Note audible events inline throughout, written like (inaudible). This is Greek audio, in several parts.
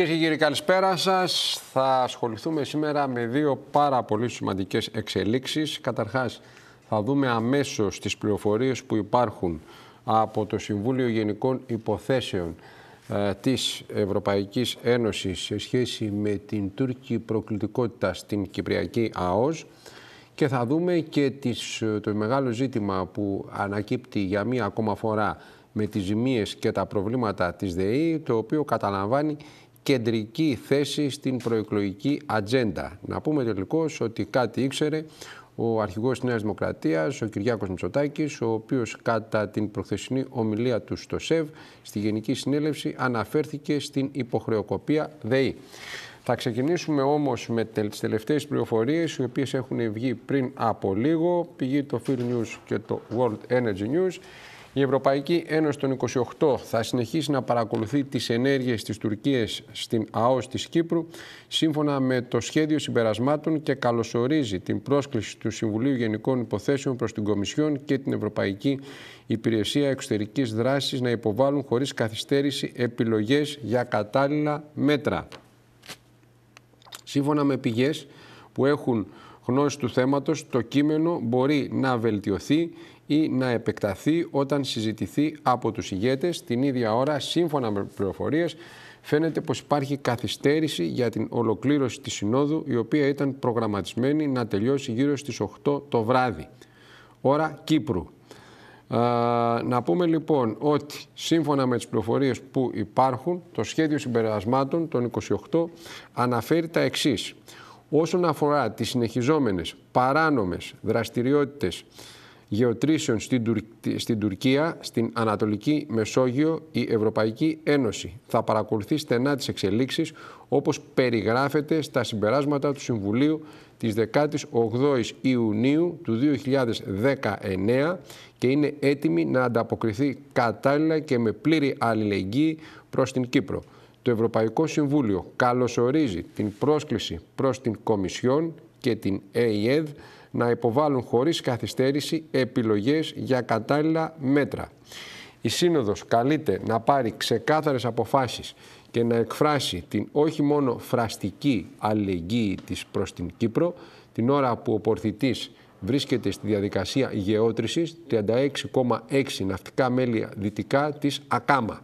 Κυρίες και κύριοι, καλησπέρα σας. Θα ασχοληθούμε σήμερα με δύο πάρα πολύ σημαντικές εξελίξεις. Καταρχάς, θα δούμε αμέσως τις πληροφορίες που υπάρχουν από το Συμβούλιο Γενικών Υποθέσεων τη ε, της Ευρωπαϊκής Ένωσης σε σχέση με την Τούρκη προκλητικότητα στην Κυπριακή ΑΟΣ και θα δούμε και τις, το μεγάλο ζήτημα που ανακύπτει για μία ακόμα φορά με τις ζημίες και τα προβλήματα της ΔΕΗ, το οποίο καταλαμβάνει κεντρική θέση στην προεκλογική ατζέντα. Να πούμε τελικώς ότι κάτι ήξερε ο αρχηγός της Νέας Δημοκρατίας, ο Κυριάκος Μητσοτάκης, ο οποίος κατά την προχθεσινή ομιλία του στο ΣΕΒ, στη Γενική Συνέλευση, αναφέρθηκε στην υποχρεοκοπία ΔΕΗ. Θα ξεκινήσουμε όμως με τις τελευταίες πληροφορίες, οι οποίες έχουν βγει πριν από λίγο, πηγή το News και το World Energy News. Η Ευρωπαϊκή Ένωση των 28 θα συνεχίσει να παρακολουθεί τις ενέργειες της Τουρκίας στην ΑΟΣ της Κύπρου σύμφωνα με το σχέδιο συμπερασμάτων και καλωσορίζει την πρόσκληση του Συμβουλίου Γενικών Υποθέσεων προς την Κομισιόν και την Ευρωπαϊκή Υπηρεσία Εξωτερικής Δράσης να υποβάλουν χωρίς καθυστέρηση επιλογές για κατάλληλα μέτρα. Σύμφωνα με πηγές που έχουν γνώση του θέματος το κείμενο μπορεί να βελτιωθεί ή να επεκταθεί όταν συζητηθεί από τους ηγέτες. Την ίδια ώρα, σύμφωνα με πληροφορίες, φαίνεται πως υπάρχει καθυστέρηση για την ολοκλήρωση της Συνόδου, η οποία ήταν προγραμματισμένη να τελειώσει γύρω στις 8 το βράδυ, ώρα Κύπρου. να πούμε λοιπόν ότι σύμφωνα με τις πληροφορίες που υπάρχουν, το σχέδιο συμπερασμάτων των 28 αναφέρει τα εξής όσον αφορά τις συνεχιζόμενες παράνομες δραστηριότητες γεωτρήσεων στην, Τουρκία, στην Ανατολική Μεσόγειο, η Ευρωπαϊκή Ένωση θα παρακολουθεί στενά τις εξελίξεις όπως περιγράφεται στα συμπεράσματα του Συμβουλίου της 18ης Ιουνίου του 2019 και είναι έτοιμη να ανταποκριθεί κατάλληλα και με πλήρη αλληλεγγύη προς την Κύπρο. Το Ευρωπαϊκό Συμβούλιο καλωσορίζει την πρόσκληση προς την Κομισιόν και την ΕΕΔ να υποβάλουν χωρίς καθυστέρηση επιλογές για κατάλληλα μέτρα. Η Σύνοδος καλείται να πάρει ξεκάθαρες αποφάσεις και να εκφράσει την όχι μόνο φραστική αλληλεγγύη της προς την Κύπρο, την ώρα που ο πορθητής βρίσκεται στη διαδικασία γεώτρησης 36,6 ναυτικά μέλια δυτικά της ΑΚΑΜΑ.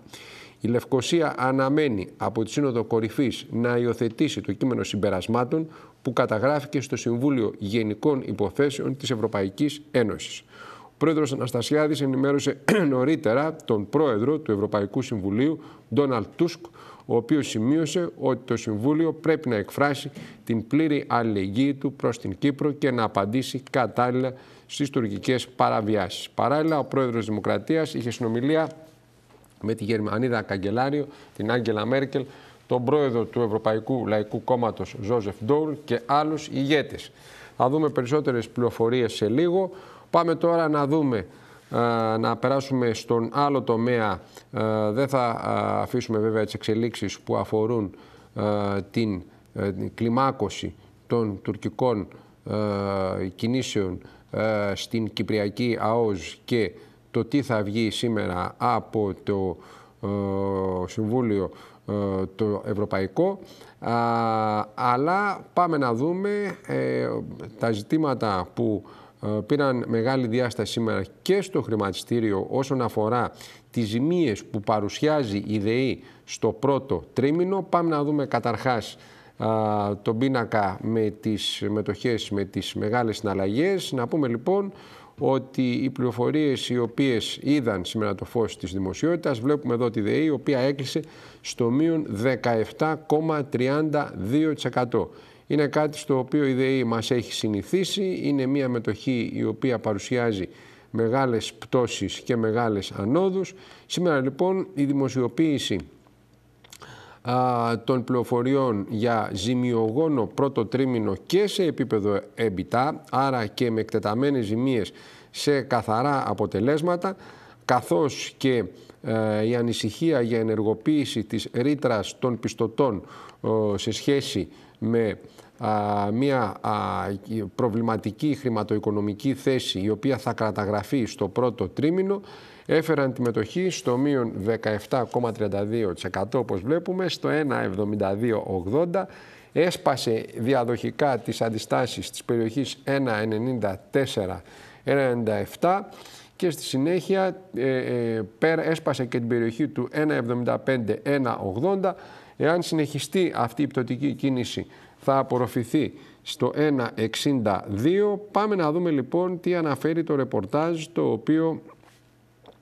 Η Λευκοσία αναμένει από τη Σύνοδο Κορυφής να υιοθετήσει το κείμενο συμπερασμάτων που καταγράφηκε στο Συμβούλιο Γενικών Υποθέσεων της Ευρωπαϊκής Ένωσης. Ο πρόεδρος Αναστασιάδης ενημέρωσε (clears throat) νωρίτερα τον πρόεδρο του Ευρωπαϊκού Συμβουλίου, Ντόναλτ Τούσκ, ο οποίος σημείωσε ότι το Συμβούλιο πρέπει να εκφράσει την πλήρη αλληλεγγύη του προς την Κύπρο και να απαντήσει κατάλληλα στις τουρκικές παραβιάσεις. Παράλληλα, ο πρόεδρος Δημοκρατίας είχε συνομιλία με τη Γερμανίδα Καγκελάριο, την Άγγελα Μέρκελ, τον πρόεδρο του Ευρωπαϊκού Λαϊκού Κόμματος Ζόζεφ Ντόουλ και άλλους ηγέτες. Θα δούμε περισσότερες πληροφορίες σε λίγο. Πάμε τώρα να δούμε ε, να περάσουμε στον άλλο τομέα. Ε, δεν θα ε, αφήσουμε βέβαια τις εξελίξεις που αφορούν την κλιμάκωση των τουρκικών κινήσεων στην Κυπριακή ΑΟΣ και το τι θα βγει σήμερα από το ε, Συμβούλιο ε, το Ευρωπαϊκό, αλλά πάμε να δούμε ε, τα ζητήματα που πήραν μεγάλη διάσταση σήμερα και στο χρηματιστήριο όσον αφορά τις ζημίες που παρουσιάζει η ΔΕΗ στο πρώτο τρίμηνο. Πάμε να δούμε καταρχάς τον πίνακα με τις μετοχές, με τις μεγάλες συναλλαγές. Να πούμε λοιπόν ότι οι πληροφορίες οι οποίες είδαν σήμερα το φως της δημοσιότητας, βλέπουμε εδώ τη ΔΕΗ, η οποία έκλεισε στο μείον 17,32%. Είναι κάτι στο οποίο η ΔΕΗ μας έχει συνηθίσει, είναι μια μετοχή η οποία παρουσιάζει μεγάλες πτώσεις και μεγάλες ανόδους. Σήμερα λοιπόν η δημοσιοποίηση των πληροφοριών για ζημιογόνο πρώτο τρίμηνο και σε επίπεδο εμπιτά, άρα και με εκτεταμένες ζημίες σε καθαρά αποτελέσματα, καθώς και ε, η ανησυχία για ενεργοποίηση της ρήτρας των πιστωτών σε σχέση με μια προβληματική χρηματοοικονομική θέση η οποία θα καταγραφεί στο πρώτο τρίμηνο έφεραν τη μετοχή στο μείον 17,32% όπως βλέπουμε, στο 1,7280% έσπασε διαδοχικά τις αντιστάσεις της περιοχής 1,94-1,97% και στη συνέχεια ε, ε, έσπασε και την περιοχή του 1,75-1,80. Εάν συνεχιστεί αυτή η πτωτική κίνηση θα απορροφηθεί στο 1,62. Πάμε να δούμε λοιπόν τι αναφέρει το ρεπορτάζ το οποίο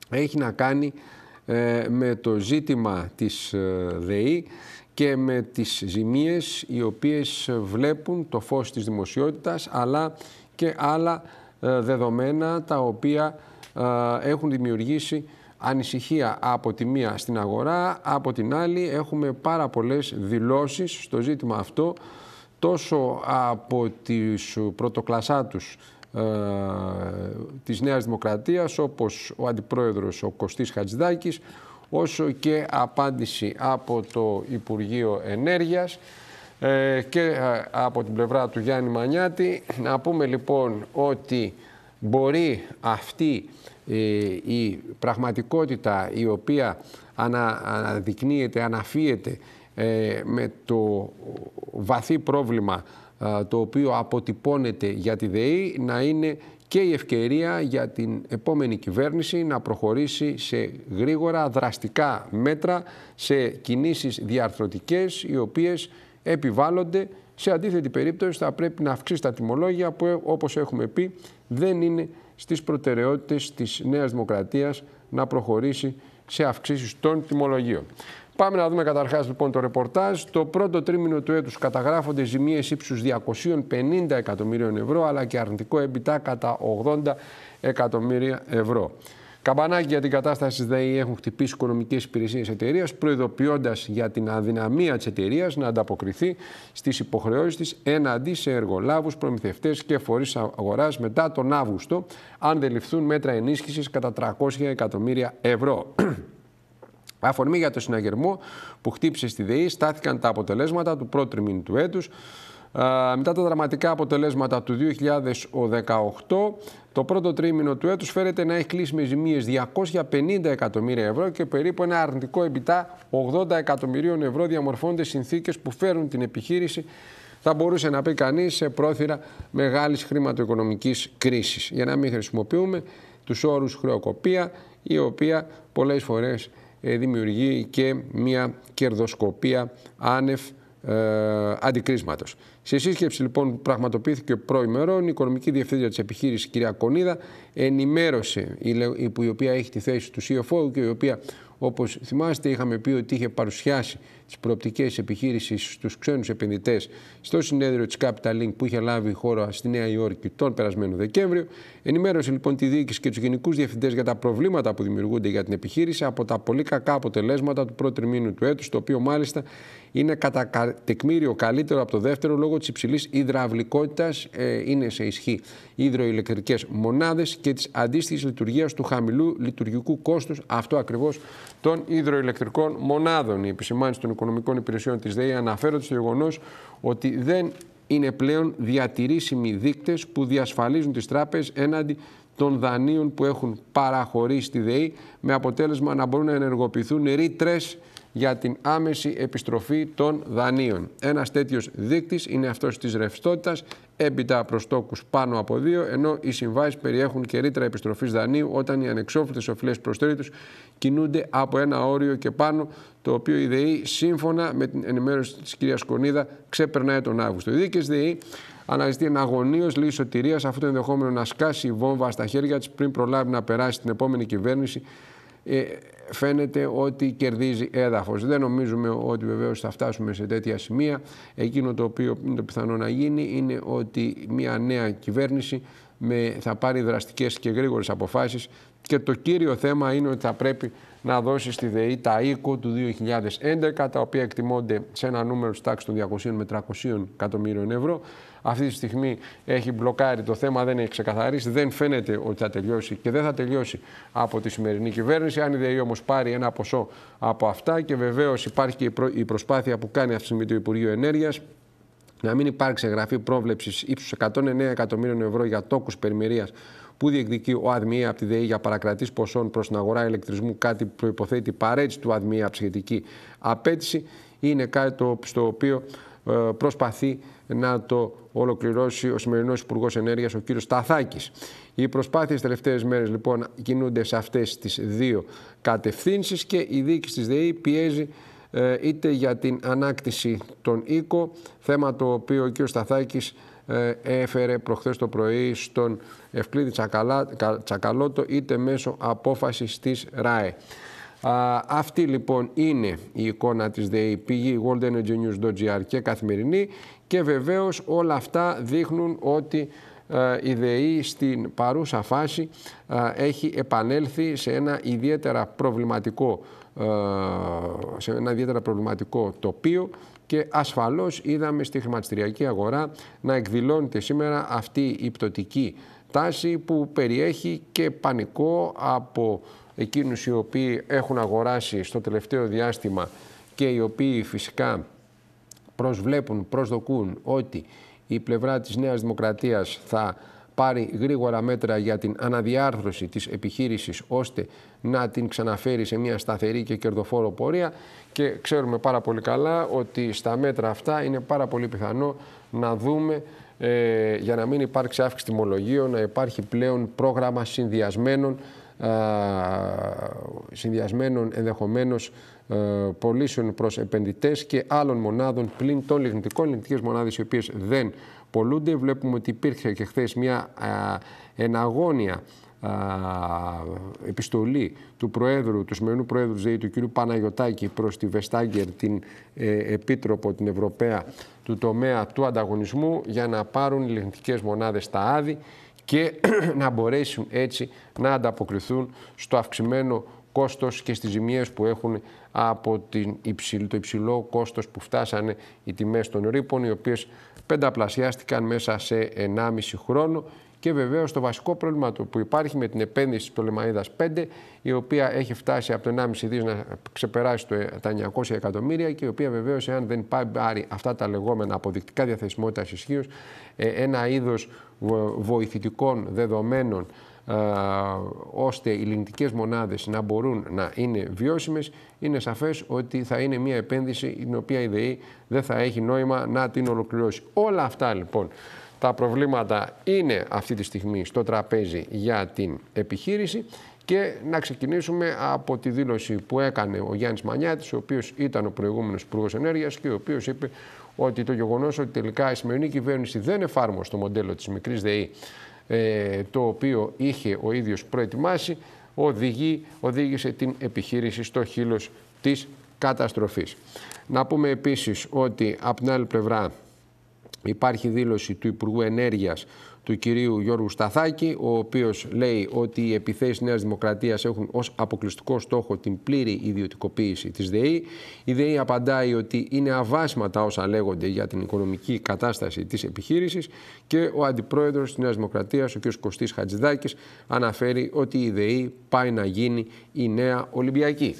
έχει να κάνει ε, με το ζήτημα της ε, ΔΕΗ και με τις ζημίες οι οποίες βλέπουν το φως της δημοσιότητας αλλά και άλλα ε, δεδομένα τα οποία έχουν δημιουργήσει ανησυχία από τη μία στην αγορά, από την άλλη έχουμε πάρα πολλές δηλώσεις στο ζήτημα αυτό τόσο από τις πρωτοκλασσάτους ε, της Νέας Δημοκρατίας όπως ο Αντιπρόεδρος ο Κωστής Χατζηδάκης όσο και απάντηση από το Υπουργείο Ενέργειας ε, και ε, από την πλευρά του Γιάννη Μανιάτη. Να πούμε λοιπόν ότι μπορεί αυτή η πραγματικότητα η οποία ανα, αναδεικνύεται, αναφύεται με το βαθύ πρόβλημα το οποίο αποτυπώνεται για τη ΔΕΗ να είναι και η ευκαιρία για την επόμενη κυβέρνηση να προχωρήσει σε γρήγορα δραστικά μέτρα, σε κινήσεις διαρθρωτικές οι οποίες επιβάλλονται. Σε αντίθετη περίπτωση θα πρέπει να αυξήσει τα τιμολόγια που όπως έχουμε πει δεν είναι στις προτεραιότητες της Νέας Δημοκρατίας να προχωρήσει σε αυξήσεις των τιμολογίων. Πάμε να δούμε καταρχάς λοιπόν το ρεπορτάζ. Το πρώτο τρίμηνο του έτους καταγράφονται ζημίες ύψους 250 εκατομμύριων ευρώ, αλλά και αρνητικό εμπιτά κατά 80 εκατομμύρια ευρώ. Καμπανάκι για την κατάσταση τη ΔΕΗ έχουν χτυπήσει οικονομικές υπηρεσίες εταιρείας, προειδοποιώντας για την αδυναμία της εταιρείας να ανταποκριθεί στις υποχρεώσεις της έναντι σε εργολάβους, προμηθευτές και φορείς αγοράς μετά τον Αύγουστο, αν δεν ληφθούν μέτρα ενίσχυσης κατά 300 εκατομμύρια ευρώ. Αφορμή για το συναγερμό που χτύπησε στη ΔΕΗ στάθηκαν τα αποτελέσματα του πρώτου τριμήνου του έτους. Μετά τα δραματικά αποτελέσματα του 2018, το πρώτο τρίμηνο του έτους φέρεται να έχει κλείσει με ζημίες 250 εκατομμύρια ευρώ και περίπου ένα αρνητικό επιτά 80 εκατομμυρίων ευρώ διαμορφώνται συνθήκες που φέρουν την επιχείρηση θα μπορούσε να πει κανείς σε πρόθυρα μεγάλης χρηματοοικονομικής κρίσης. Για να μην χρησιμοποιούμε τους όρους χρεοκοπία, η οποία πολλές φορές ε, δημιουργεί και μια κερδοσκοπία άνευ ε, αντικρίσματος. Σε σύσκεψη λοιπόν πραγματοποιήθηκε προημερών η οικονομική διευθύντρια της επιχείρησης κυρία Κονίδα ενημέρωσε η, η οποία έχει τη θέση του CFO e και η οποία όπως θυμάστε είχαμε πει ότι είχε παρουσιάσει τις προοπτικές επιχείρησης στους ξένους επενδυτές στο συνέδριο της Capital Link που είχε λάβει η χώρα στη Νέα Υόρκη τον περασμένο Δεκέμβριο. Ενημέρωσε λοιπόν τη διοίκηση και τους γενικούς διευθυντές για τα προβλήματα που δημιουργούνται για την επιχείρηση από τα πολύ κακά αποτελέσματα του πρώτου τριμήνου του έτους, το οποίο μάλιστα είναι κατά τεκμήριο καλύτερο από το δεύτερο λόγω της υψηλής υδραυλικότητας, ε, είναι σε ισχύ υδροηλεκτρικές μονάδες και της αντίστοιχης λειτουργίας του χαμηλού λειτουργικού κόστους, αυτό ακριβώς των υδροηλεκτρικών μονάδων. Η επισημάνηση των Οικονομικών Υπηρεσιών της ΔΕΗ αναφέρονται στο γεγονός ότι δεν είναι πλέον διατηρήσιμοι δείκτες που διασφαλίζουν τις τράπεζες έναντι των δανείων που έχουν παραχωρήσει στη ΔΕΗ, με αποτέλεσμα να μπορούν να ενεργοποιηθούν ρήτρες για την άμεση επιστροφή των δανείων. Ένας τέτοιος δείκτης είναι αυτός της ρευστότητας, έπειτα προς τόκους πάνω από δύο, ενώ οι συμβάσεις περιέχουν και ρήτρα επιστροφής δανείου όταν οι ανεξόφλητες οφειλές προ κινούνται από ένα όριο και πάνω, το οποίο η ΔΕΗ σύμφωνα με την ενημέρωση της κυρίας Κονίδα ξεπερνάει τον Αύγουστο. Οι δίκε ΔΕΗ αναζητεί εναγωνίω λύση σωτηρία, αφού το ενδεχόμενο να σκάσει η βόμβα στα χέρια της πριν προλάβει να περάσει την επόμενη κυβέρνηση ε, φαίνεται ότι κερδίζει έδαφος. Δεν νομίζουμε ότι βεβαίως θα φτάσουμε σε τέτοια σημεία. Εκείνο το οποίο είναι το πιθανό να γίνει είναι ότι μια νέα κυβέρνηση με, θα πάρει δραστικές και γρήγορες αποφάσεις και το κύριο θέμα είναι ότι θα πρέπει να δώσει στη ΔΕΗ τα οίκο του 2011, τα οποία εκτιμώνται σε ένα νούμερο της τάξης των 200 με 300 εκατομμύριων ευρώ. Αυτή τη στιγμή έχει μπλοκάρει το θέμα, δεν έχει ξεκαθαρίσει, δεν φαίνεται ότι θα τελειώσει και δεν θα τελειώσει από τη σημερινή κυβέρνηση. Αν η ΔΕΗ όμως πάρει ένα ποσό από αυτά και βεβαίως υπάρχει και η προσπάθεια που κάνει αυτή τη στιγμή το Υπουργείο Ενέργειας να μην υπάρξει εγγραφή πρόβλεψης ύψους 109 εκατομμύριων ευρώ για τόκους περιμερία που διεκδικεί ο ΑΔΜΗ από τη ΔΕΗ για παρακρατής ποσών προς την αγορά ηλεκτρισμού, κάτι που προποθέτει παρέτηση του ΑΔΜΗ από σχετική απέτηση, είναι κάτι το, στο οποίο ε, προσπαθεί να το ολοκληρώσει ο σημερινός Υπουργός Ενέργειας, ο κύριος Σταθάκης. Οι προσπάθειες τελευταίες μέρες λοιπόν κινούνται σε αυτές τις δύο κατευθύνσεις και η διοίκηση της ΔΕΗ πιέζει ε, είτε για την ανάκτηση των οίκων, θέμα το οποίο ο κύριος Σταθάκης ε, έφερε προχθές το πρωί στον Ευκλήδη Τσακαλώτο, είτε μέσω απόφασης της ΡΑΕ αυτή λοιπόν είναι η εικόνα της ΔΕΗ, πηγή goldenergynews.gr και καθημερινή και βεβαίως όλα αυτά δείχνουν ότι ε, η ΔΕΗ στην παρούσα φάση ε, έχει επανέλθει σε ένα ιδιαίτερα προβληματικό, ε, σε ένα ιδιαίτερα προβληματικό τοπίο και ασφαλώς είδαμε στη χρηματιστηριακή αγορά να εκδηλώνεται σήμερα αυτή η πτωτική τάση που περιέχει και πανικό από εκείνους οι οποίοι έχουν αγοράσει στο τελευταίο διάστημα και οι οποίοι φυσικά προσβλέπουν, προσδοκούν ότι η πλευρά της Νέας Δημοκρατίας θα πάρει γρήγορα μέτρα για την αναδιάρθρωση της επιχείρησης ώστε να την ξαναφέρει σε μια σταθερή και κερδοφόρο πορεία και ξέρουμε πάρα πολύ καλά ότι στα μέτρα αυτά είναι πάρα πολύ πιθανό να δούμε ε, για να μην υπάρξει αύξηση τιμολογίων, να υπάρχει πλέον πρόγραμμα συνδυασμένων συνδυασμένων ενδεχομένως πωλήσεων προς επενδυτές και άλλων μονάδων πλην των λιγνητικών, Λιγνητικές μονάδες οι οποίες δεν πολλούνται. Βλέπουμε ότι υπήρχε και χθες μια εναγώνια επιστολή του Προέδρου, του σημερινού Προέδρου δηλαδή του κ. Παναγιωτάκη προς τη Βεστάγκερ, την ε, Επίτροπο, την Ευρωπαία του τομέα του ανταγωνισμού για να πάρουν οι λιγνητικές μονάδες τα άδη και (clears throat) να μπορέσουν έτσι να ανταποκριθούν στο αυξημένο κόστος και στις ζημίες που έχουν από την το υψηλό κόστος που φτάσανε οι τιμές των ρήπων, οι οποίες πενταπλασιάστηκαν μέσα σε 1,5 χρόνο και βεβαίως το βασικό πρόβλημα που υπάρχει με την επένδυση τη λεμαίδας 5, η οποία έχει φτάσει από το 1,5 δις να ξεπεράσει το, τα 900 εκατομμύρια και η οποία βεβαίως, εάν δεν πάρει αυτά τα λεγόμενα αποδεικτικά διαθεσιμότητας ισχύως, ε, ένα είδος βοηθητικών δεδομένων ε, ώστε οι λιγνητικές μονάδες να μπορούν να είναι βιώσιμες, είναι σαφές ότι θα είναι μια επένδυση την οποία η ΔΕΗ δεν θα έχει νόημα να την ολοκληρώσει. Όλα αυτά λοιπόν τα προβλήματα είναι αυτή τη στιγμή στο τραπέζι για την επιχείρηση και να ξεκινήσουμε από τη δήλωση που έκανε ο Γιάννης Μανιάτης, ο οποίος ήταν ο προηγούμενος Υπουργός Ενέργειας και ο οποίος είπε ότι το γεγονός ότι τελικά η σημερινή κυβέρνηση δεν εφάρμοσε το μοντέλο της μικρής ΔΕΗ ε, το οποίο είχε ο ίδιος προετοιμάσει, οδηγεί, οδήγησε την επιχείρηση στο χείλος της καταστροφής. Να πούμε επίσης ότι από την άλλη πλευρά Υπάρχει δήλωση του Υπουργού Ενέργειας του κυρίου Γιώργου Σταθάκη, ο οποίος λέει ότι οι επιθέσεις Νέας Δημοκρατίας έχουν ως αποκλειστικό στόχο την πλήρη ιδιωτικοποίηση της ΔΕΗ. Η ΔΕΗ απαντάει ότι είναι αβάσματα όσα λέγονται για την οικονομική κατάσταση της επιχείρησης και ο Αντιπρόεδρος της Νέας Δημοκρατίας, ο κ. Κωστής Χατζηδάκης, αναφέρει ότι η ΔΕΗ πάει να γίνει η νέα Ολυμπιακή.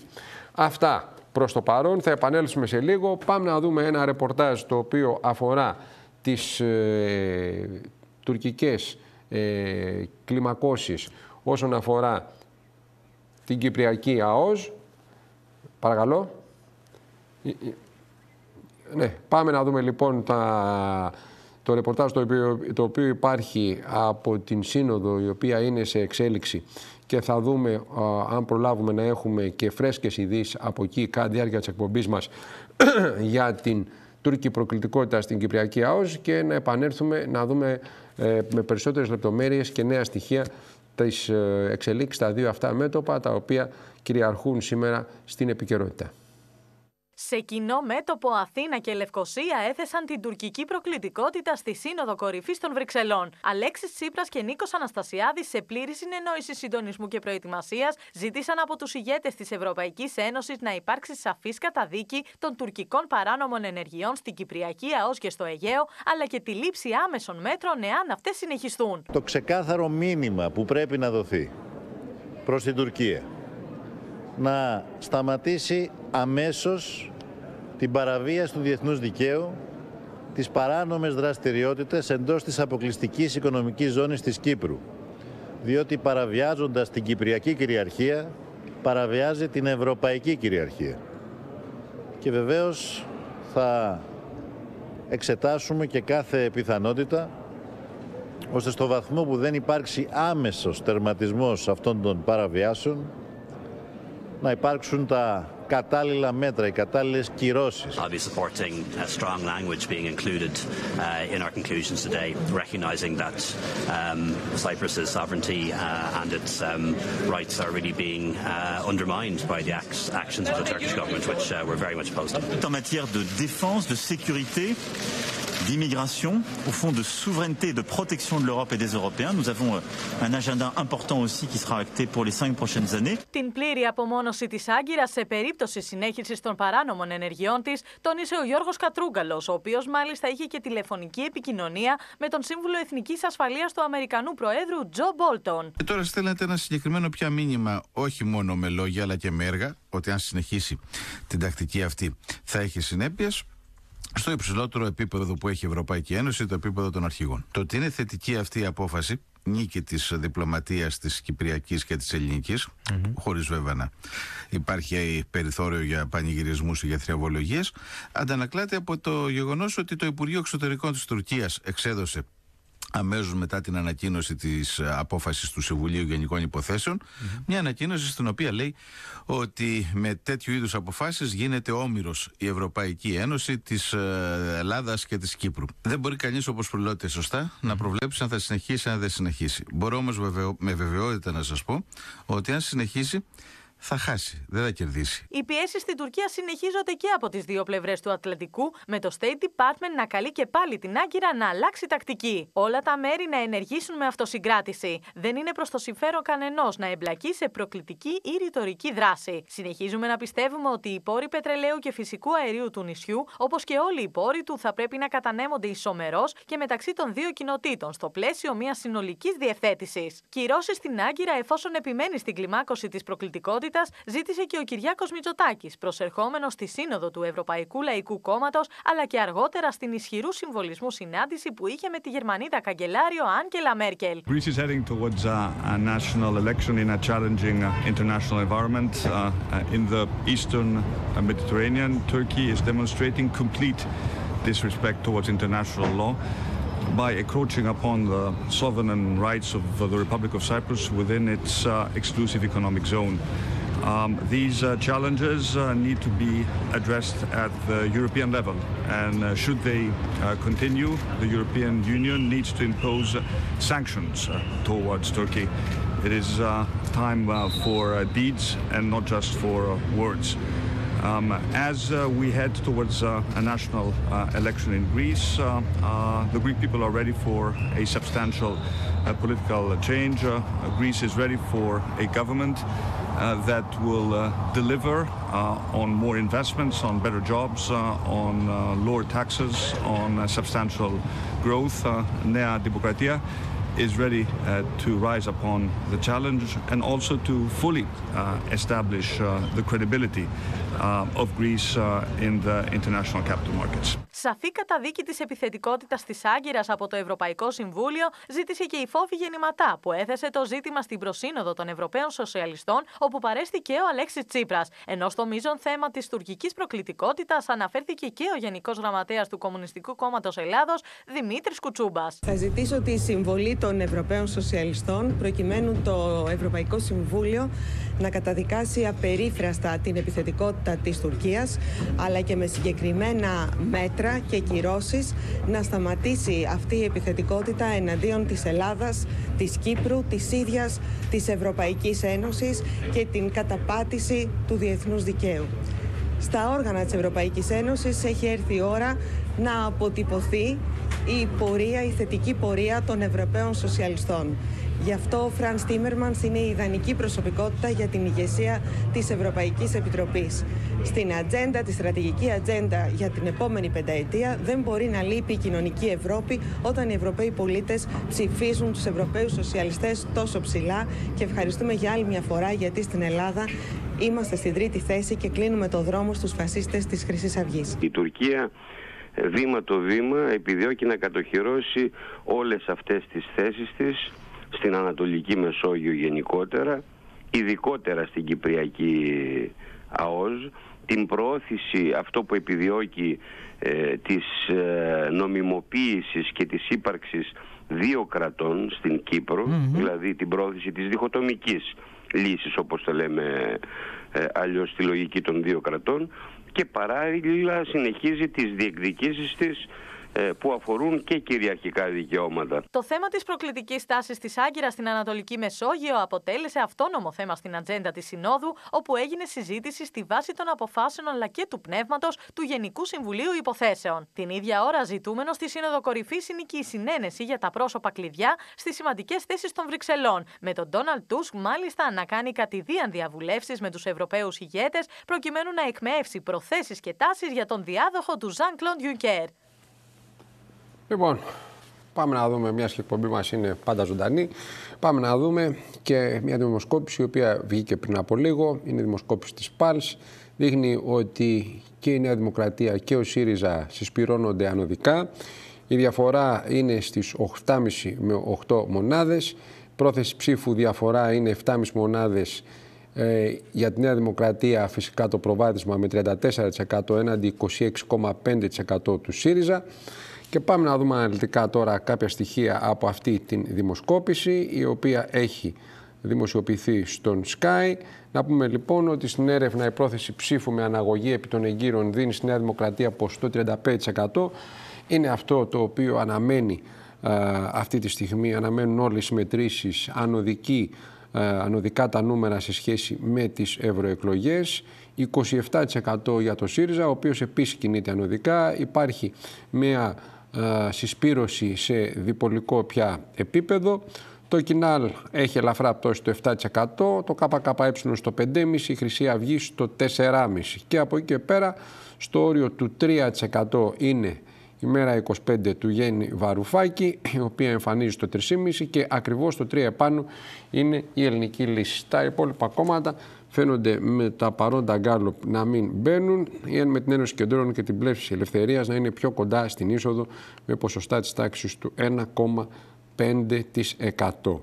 Αυτά προς το παρόν. Θα επανέλθουμε σε λίγο. Πάμε να δούμε ένα ρεπορτάζ το οποίο αφορά τις ε, τουρκικές ε, κλιμακώσεις όσον αφορά την Κυπριακή ΑΟΣ. Παρακαλώ. Ε, ε, ναι, πάμε να δούμε λοιπόν τα, το ρεπορτάζ το οποίο, το οποίο υπάρχει από την Σύνοδο η οποία είναι σε εξέλιξη και θα δούμε αν προλάβουμε να έχουμε και φρέσκες ειδήσεις από εκεί κατά διάρκεια της εκπομπής μας (clears throat) για την Τούρκη προκλητικότητα στην Κυπριακή ΑΟΣ και να επανέλθουμε να δούμε ε, με περισσότερες λεπτομέρειες και νέα στοιχεία τις ε, εξελίξεις στα δύο αυτά μέτωπα τα οποία κυριαρχούν σήμερα στην επικαιρότητα. Σε κοινό μέτωπο, Αθήνα και Λευκοσία έθεσαν την τουρκική προκλητικότητα στη Σύνοδο Κορυφής των Βρυξελών. Αλέξης Τσίπρας και Νίκος Αναστασιάδης, σε πλήρη συνεννόηση συντονισμού και προετοιμασίας, ζήτησαν από τους ηγέτες της Ευρωπαϊκής Ένωσης να υπάρξει σαφής καταδίκη των τουρκικών παράνομων ενεργειών στην Κυπριακή Αό και στο Αιγαίο, αλλά και τη λήψη άμεσων μέτρων εάν αυτές συνεχιστούν. Το ξεκάθαρο μήνυμα που πρέπει να δοθεί προς την Τουρκία να σταματήσει αμέσως την παραβίαση του διεθνούς δικαίου, τις παράνομες δραστηριότητες εντός της αποκλειστικής οικονομικής ζώνης της Κύπρου, διότι παραβιάζοντας την κυπριακή κυριαρχία, παραβιάζει την ευρωπαϊκή κυριαρχία. Και βεβαίως θα εξετάσουμε και κάθε πιθανότητα ώστε στο βαθμό που δεν υπάρξει άμεσος τερματισμός αυτών των παραβιάσεων να υπάρξουν τα κατάλληλα μέτρα, οι κατάλληλες κυρώσεις. I'll be supporting a strong language being included uh, in our conclusions today, recognizing that um, Cyprus's sovereignty uh, and its um, rights are really being uh, undermined by the actions of the Turkish government, which uh, we're very much opposed to. En matière de défense, de sécurité, d'immigration, au fond de souveraineté, de protection de l'Europe et des Européens. Nous avons euh, un agenda important aussi qui sera acté pour les cinq prochaines années. Την πλήρη απομόνωση της Άγκυρας σε περίπτωση συνέχισης των παράνομων ενεργειών της τόνισε ο Γιώργος Κατρούγκαλος, ο οποίος μάλιστα είχε και τηλεφωνική επικοινωνία με τον Σύμβουλο Εθνικής Ασφαλείας του Αμερικανού Προέδρου Τζο Μπόλτον. Ε, τώρα στέλνετε ένα συγκεκριμένο πια μήνυμα, όχι μόνο με λόγια αλλά και με έργα, ότι αν συνεχίσει την τακτική αυτή θα έχει συνέπειες στο υψηλότερο επίπεδο που έχει η Ευρωπαϊκή Ένωση, το επίπεδο των αρχηγών. Το ότι είναι θετική αυτή η απόφαση, νίκη της διπλωματίας της Κυπριακής και της Ελληνικής, χωρίς βέβαια να υπάρχει περιθώριο για πανηγυρισμούς ή για θριαβολογίε, αντανακλάται από το γεγονός ότι το Υπουργείο Εξωτερικών της Τουρκίας εξέδωσε αμέσως μετά την ανακοίνωση της ε, απόφασης του Συμβουλίου Γενικών μια ανακοίνωση στην οποία λέει ότι με τέτοιου είδους αποφάσεις γίνεται όμοιρος η Ευρωπαϊκή Ένωση της ε, Ελλάδας και της Κύπρου. Δεν μπορεί κανείς όπως προλότε να προβλέψει αν θα συνεχίσει αν δεν συνεχίσει. Μπορώ όμως με βεβαιότητα να σας πω ότι αν συνεχίσει θα χάσει, δεν θα κερδίσει. Οι πιέσεις στην Τουρκία συνεχίζονται και από τις δύο πλευρές του Ατλαντικού, με το State Department να καλεί και πάλι την Άγκυρα να αλλάξει τακτική. Όλα τα μέρη να ενεργήσουν με αυτοσυγκράτηση. Δεν είναι προς το συμφέρον κανενός να εμπλακεί σε προκλητική ή ρητορική δράση. Συνεχίζουμε να πιστεύουμε ότι οι πόροι πετρελαίου και φυσικού αερίου του νησιού, όπως και όλοι οι πόροι του, θα πρέπει να κατανέμονται ισομερός και μεταξύ των δύο κοινοτήτων, στο πλαίσιο μιας συνολικής διευθέτησης. Κυρώσεις στην Άγκυρα εφόσον επιμένει στην κλιμάκωση της προκλητικότητας ζήτησε και ο Κυριάκος Μητσοτάκης, προσερχόμενος στη Σύνοδο του Ευρωπαϊκού Λαϊκού Κόμματος, αλλά και αργότερα στην ισχυρού συμβολισμού συνάντηση που είχε με τη Γερμανίδα καγκελάριο Άγγελα Μέρκελ. by encroaching upon the sovereign rights of the Republic of Cyprus within its uh, exclusive economic zone. Um, these uh, challenges uh, need to be addressed at the European level, and uh, should they uh, continue, the European Union needs to impose sanctions uh, towards Turkey. It is time for deeds and not just for words. Um, as uh, we head towards uh, a national uh, election in Greece, uh, uh, the Greek people are ready for a substantial uh, political change. Greece is ready for a government that will deliver on more investments, on better jobs, on lower taxes, on substantial growth, Nea Demokratia is ready uh, to rise upon the challenge and also to fully uh, establish uh, the credibility uh, of Greece uh, in the international capital markets. Σαφή καταδίκη της επιθετικότητας της Άγκυρας από το Ευρωπαϊκό Συμβούλιο ζήτησε και η Φόβη Γεννηματά, που έθεσε το ζήτημα στην προσύνοδο των Ευρωπαίων Σοσιαλιστών, όπου παρέστηκε ο Αλέξης Τσίπρας. Ενώ στο μείζον θέμα της τουρκικής προκλητικότητας αναφέρθηκε και ο Γενικός Γραμματέας του Κομμουνιστικού Κόμματος Ελλάδος, Δημήτρης Κουτσούμπας. Θα ζητήσω τη συμβολή των Ευρωπαίων Σοσιαλιστών, προκειμένου το Ευρωπαϊκό Συμβούλιο να καταδικάσει απερίφραστα την επιθετικότητα της Τουρκίας, αλλά και με συγκεκριμένα μέτρα και κυρώσεις να σταματήσει αυτή η επιθετικότητα εναντίον της Ελλάδας, της Κύπρου, της ίδιας της Ευρωπαϊκής Ένωσης και την καταπάτηση του διεθνούς δικαίου. Στα όργανα της Ευρωπαϊκής Ένωσης έχει έρθει η ώρα να αποτυπωθεί η πορεία, η θετική πορεία των Ευρωπαίων Σοσιαλιστών. Γι' αυτό ο Φραν Τίμερμαν είναι η ιδανική προσωπικότητα για την ηγεσία της Ευρωπαϊκής Επιτροπής. Στην ατζέντα, τη στρατηγική ατζέντα για την επόμενη πενταετία, δεν μπορεί να λείπει η κοινωνική Ευρώπη όταν οι Ευρωπαίοι πολίτες ψηφίζουν τους Ευρωπαίους Σοσιαλιστές τόσο ψηλά. Και ευχαριστούμε για άλλη μια φορά γιατί στην Ελλάδα είμαστε στην τρίτη θέση και κλείνουμε το δρόμο στους φασίστες της Χρυσής Αυγής. Η Τουρκία ε, βήμα το βήμα επιδιώκει να κατοχυρώσει όλες αυτές τις θέσεις της στην Ανατολική Μεσόγειο γενικότερα, ειδικότερα στην Κυπριακή ΑΟΣ, την προώθηση αυτό που επιδιώκει ε, της ε, νομιμοποίησης και της ύπαρξης δύο κρατών στην κυπρο δηλαδή την πρόθεση της διχοτομικής λύσης όπως το λέμε ε, αλλιώς στη λογική των δύο κρατών και παράλληλα συνεχίζει τις διεκδικήσεις της ε, που αφορούν και κυριαρχικά δικαιώματα. Το θέμα της προκλητικής τάσης της Άγκυρας στην Ανατολική Μεσόγειο αποτέλεσε αυτόνομο θέμα στην ατζέντα της Συνόδου, όπου έγινε συζήτηση στη βάση των αποφάσεων αλλά και του πνεύματος του Γενικού Συμβουλίου Υποθέσεων. Την ίδια ώρα ζητούμενο στη Σύνοδο Κορυφής και η συνένεση για τα πρόσωπα κλειδιά στις σημαντικές θέσεις των Βρυξελών, με τον Ντόναλτ Τούσκ μάλιστα να κάνει κατηδίαν διαβουλεύσεις με τους Ευρωπαίους ηγέτες, προκειμένου να εκμεύσει προθέσεις και τάσεις για τον διάδοχο του Ζαν Κλοντ Λοιπόν, πάμε να δούμε, μιας και η εκπομπή μας είναι πάντα ζωντανή, πάμε να δούμε και μια δημοσκόπηση η οποία βγήκε πριν από λίγο. Είναι η δημοσκόπηση της ΠΑΛΣ. Δείχνει ότι και η Νέα Δημοκρατία και ο ΣΥΡΙΖΑ συσπηρώνονται ανωδικά. Η διαφορά είναι στις 8,5 με 8 μονάδες. Πρόθεση ψήφου διαφορά είναι 7,5 μονάδες. ε, για τη Νέα Δημοκρατία φυσικά το προβάδισμα με 34% έναντι 26,5% του ΣΥΡΙΖΑ. Και πάμε να δούμε αναλυτικά τώρα κάποια στοιχεία από αυτή τη δημοσκόπηση, η οποία έχει δημοσιοποιηθεί στον Sky. Να πούμε λοιπόν ότι στην έρευνα η πρόθεση ψήφου με αναγωγή επί των εγκύρων δίνει στη Νέα Δημοκρατία το 35%. Είναι αυτό το οποίο αναμένει ε, αυτή τη στιγμή, αναμένουν όλες οι συμμετρήσεις ανωδική, ε, ανωδικά τα νούμερα σε σχέση με τις ευρωεκλογές. 27% για το ΣΥΡΙΖΑ, ο οποίος επίσης κινείται ανωδικά. Υπάρχει μια ε, συσπήρωση σε διπολικό πια επίπεδο. Το κοινάλ έχει ελαφρά πτώση το 7%, το ΚΚΕ στο 5,5%, η Χρυσή Αυγή στο 4,5%. Και από εκεί και πέρα στο όριο του 3% είναι η μέρα 25 του Γέννη Βαρουφάκη, η οποία εμφανίζει το 3,5% και ακριβώς το 3% επάνω είναι η ελληνική λύση. Τα υπόλοιπα κόμματα φαίνονται με τα παρόντα γκάλωπ να μην μπαίνουν ή αν με την Ένωση Κεντρών και την Πλεύση Ελευθερίας να είναι πιο κοντά στην είσοδο με ποσοστά της τάξης του 1,5%.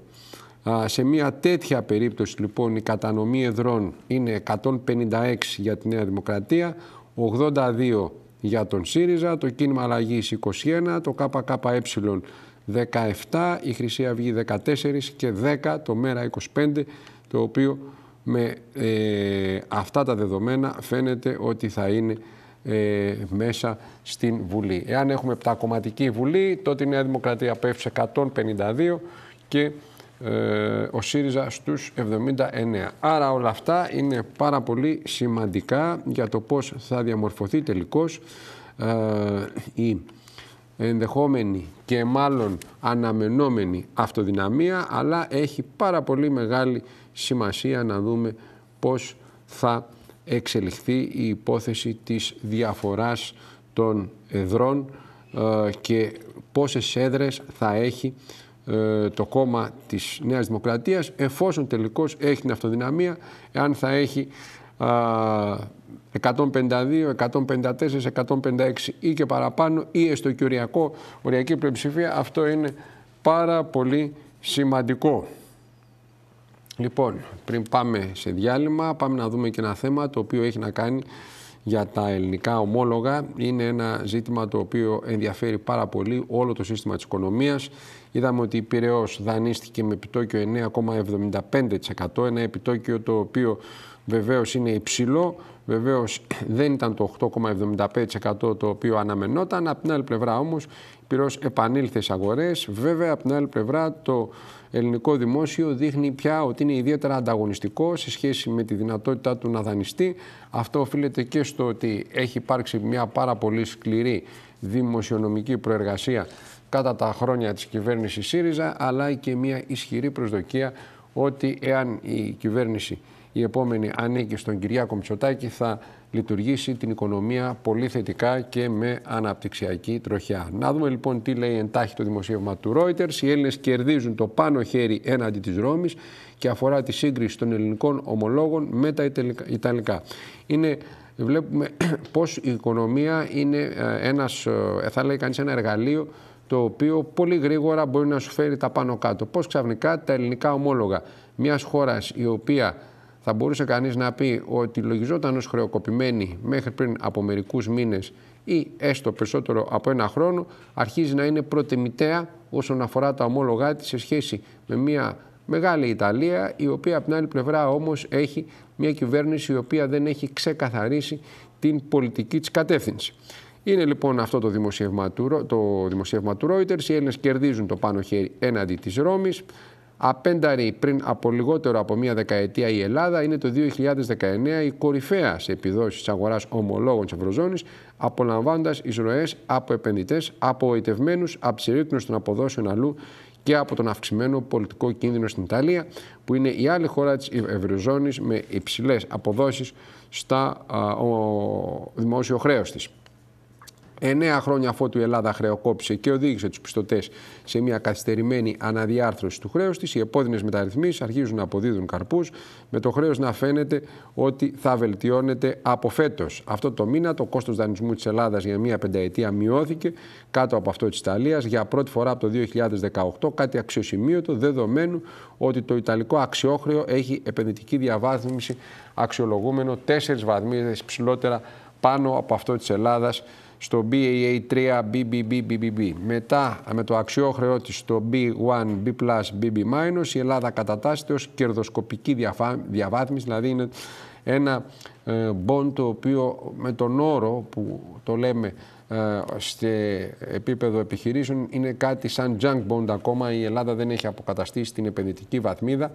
Σε μια τέτοια περίπτωση λοιπόν η κατανομή εδρών είναι 156 για τη Νέα Δημοκρατία, 82 για τον ΣΥΡΙΖΑ, το κίνημα αλλαγή 21, το ΚΚΕ 17, η Χρυσή Αυγή 14 και 10, το ΜΕΡΑ 25, το οποίο με ε, αυτά τα δεδομένα φαίνεται ότι θα είναι ε, μέσα στην Βουλή. Εάν έχουμε πτακοματική Βουλή, τότε η Νέα Δημοκρατία πέφτει σε 152 και ε, ο ΣΥΡΙΖΑ στους 79. Άρα όλα αυτά είναι πάρα πολύ σημαντικά για το πώς θα διαμορφωθεί τελικώς η ενδεχόμενη και μάλλον αναμενόμενη αυτοδυναμία, αλλά έχει πάρα πολύ μεγάλη σημασία να δούμε πώς θα εξελιχθεί η υπόθεση της διαφοράς των εδρών ε, και πόσες έδρες θα έχει ε, το κόμμα της Νέας Δημοκρατίας εφόσον τελικώς έχει την αυτοδυναμία, εάν θα έχει 152, 154, 156 ή και παραπάνω ή στο κυριακό οριακή πλειοψηφία. Αυτό είναι πάρα πολύ σημαντικό. Λοιπόν, πριν πάμε σε διάλειμμα, πάμε να δούμε και ένα θέμα το οποίο έχει να κάνει για τα ελληνικά ομόλογα. Είναι ένα ζήτημα το οποίο ενδιαφέρει πάρα πολύ όλο το σύστημα της οικονομίας. Είδαμε ότι η Πειραιός δανείστηκε με επιτόκιο 9,75%, ένα επιτόκιο το οποίο βεβαίως είναι υψηλό, Βεβαίως δεν ήταν το 8,75% το οποίο αναμενόταν. Από την άλλη πλευρά όμως η Πυρός επανήλθε στις αγορές. Βέβαια από την άλλη πλευρά το ελληνικό δημόσιο δείχνει πια ότι είναι ιδιαίτερα ανταγωνιστικό σε σχέση με τη δυνατότητά του να δανειστεί. Αυτό οφείλεται και στο ότι έχει υπάρξει μια πάρα πολύ σκληρή δημοσιονομική προεργασία κατά τα χρόνια της κυβέρνησης ΣΥΡΙΖΑ αλλά και μια ισχυρή προσδοκία ότι εάν η κυβέρνηση η επόμενη ανήκει στον Κυριάκο Μητσοτάκη, θα λειτουργήσει την οικονομία πολύ θετικά και με αναπτυξιακή τροχιά. Να δούμε λοιπόν τι λέει εντάχει το δημοσίευμα του Reuters. Οι Έλληνες κερδίζουν το πάνω χέρι έναντι της Ρώμης και αφορά τη σύγκριση των ελληνικών ομολόγων με τα Ιταλικά. Είναι βλέπουμε (clears throat) πώς η οικονομία είναι ε, ένας, ε, θα λέει κανείς, ένα εργαλείο το οποίο πολύ γρήγορα μπορεί να σου φέρει τα πάνω κάτω. Πώς ξαφνικά τα ελληνικά ομόλογα μιας χώρας η οποία θα μπορούσε κανείς να πει ότι λογιζόταν ως χρεοκοπημένη μέχρι πριν από μερικούς μήνες ή έστω περισσότερο από ένα χρόνο, αρχίζει να είναι προτιμητέα όσον αφορά τα ομόλογά της σε σχέση με μια μεγάλη Ιταλία, η οποία από την άλλη πλευρά όμως έχει μια κυβέρνηση η οποία δεν έχει ξεκαθαρίσει την πολιτική της κατεύθυνση. Είναι λοιπόν αυτό το δημοσίευμα του, το δημοσίευμα Reuters. Οι Έλληνες κερδίζουν το πάνω χέρι έναντι της Ρώμης. Απένταρη πριν από λιγότερο από μία δεκαετία η Ελλάδα είναι το 2019 η κορυφαίας σε επιδόσεις αγοράς ομολόγων της Ευρωζώνης, απολαμβάνοντας εισρωές από επενδυτές, απογοητευμένους από τις των αποδόσεων αλλού και από τον αυξημένο πολιτικό κίνδυνο στην Ιταλία, που είναι η άλλη χώρα της Ευρωζώνης με υψηλές αποδόσεις στα δημόσιο χρέος της. Εννέα χρόνια αφότου η Ελλάδα χρεοκόπησε και οδήγησε τους πιστωτές σε μια καθυστερημένη αναδιάρθρωση του χρέους της, οι επώδυνες μεταρρυθμίσεις αρχίζουν να αποδίδουν καρπούς, με το χρέος να φαίνεται ότι θα βελτιώνεται από φέτος. Αυτό το μήνα το κόστος δανεισμού της Ελλάδας για μια πενταετία μειώθηκε κάτω από αυτό της Ιταλίας για πρώτη φορά από το 2018, κάτι αξιοσημείωτο δεδομένου ότι το Ιταλικό αξιόχρεο έχει επενδυτική διαβάθμιση αξιολογούμενο 4 βαθμίδες ψηλότερα πάνω από αυτό της Ελλάδας στο BAA3 bbbbbb Μετά με το αξιόχρεο της στο B1 B+, BB-, η Ελλάδα κατατάσσεται ως κερδοσκοπική διαβάθμιση, δηλαδή είναι ένα ε, bond το οποίο με τον όρο που το λέμε ε, σε επίπεδο επιχειρήσεων είναι κάτι σαν junk bond ακόμα. Η Ελλάδα δεν έχει αποκαταστήσει την επενδυτική βαθμίδα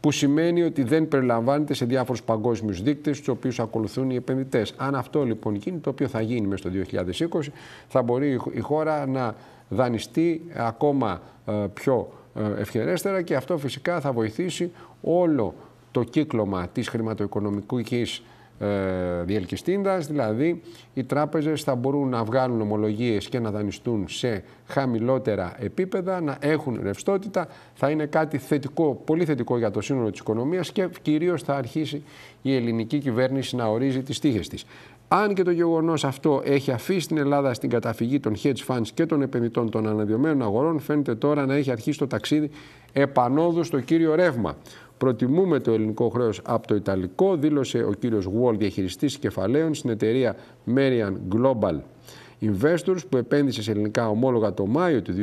που σημαίνει ότι δεν περιλαμβάνεται σε διάφορους παγκόσμιους δείκτες του οποίους ακολουθούν οι επενδυτές. Αν αυτό λοιπόν γίνει, το οποίο θα γίνει μέσα στο 2020, θα μπορεί η χώρα να δανειστεί ε, ακόμα ε, πιο ε, ευχερέστερα και αυτό φυσικά θα βοηθήσει όλο το κύκλωμα της χρηματοοικονομικής ε, διελκυστίνδας, δηλαδή οι τράπεζες θα μπορούν να βγάλουν ομολογίες και να δανειστούν σε χαμηλότερα επίπεδα, να έχουν ρευστότητα, θα είναι κάτι θετικό, πολύ θετικό για το σύνολο της οικονομίας και κυρίως θα αρχίσει η ελληνική κυβέρνηση να ορίζει τις τύχες της. Αν και το γεγονός αυτό έχει αφήσει την Ελλάδα στην καταφυγή των hedge funds και των επενδυτών των αναδειωμένων αγορών, φαίνεται τώρα να έχει αρχίσει το ταξίδι επανόδου στο κύριο ρεύμα. Προτιμούμε το ελληνικό χρέος από το ιταλικό, δήλωσε ο κύριος Γουόλ, διαχειριστής κεφαλαίων στην εταιρεία Merian Global. Investors που επένδυσε σε ελληνικά ομόλογα το Μάιο του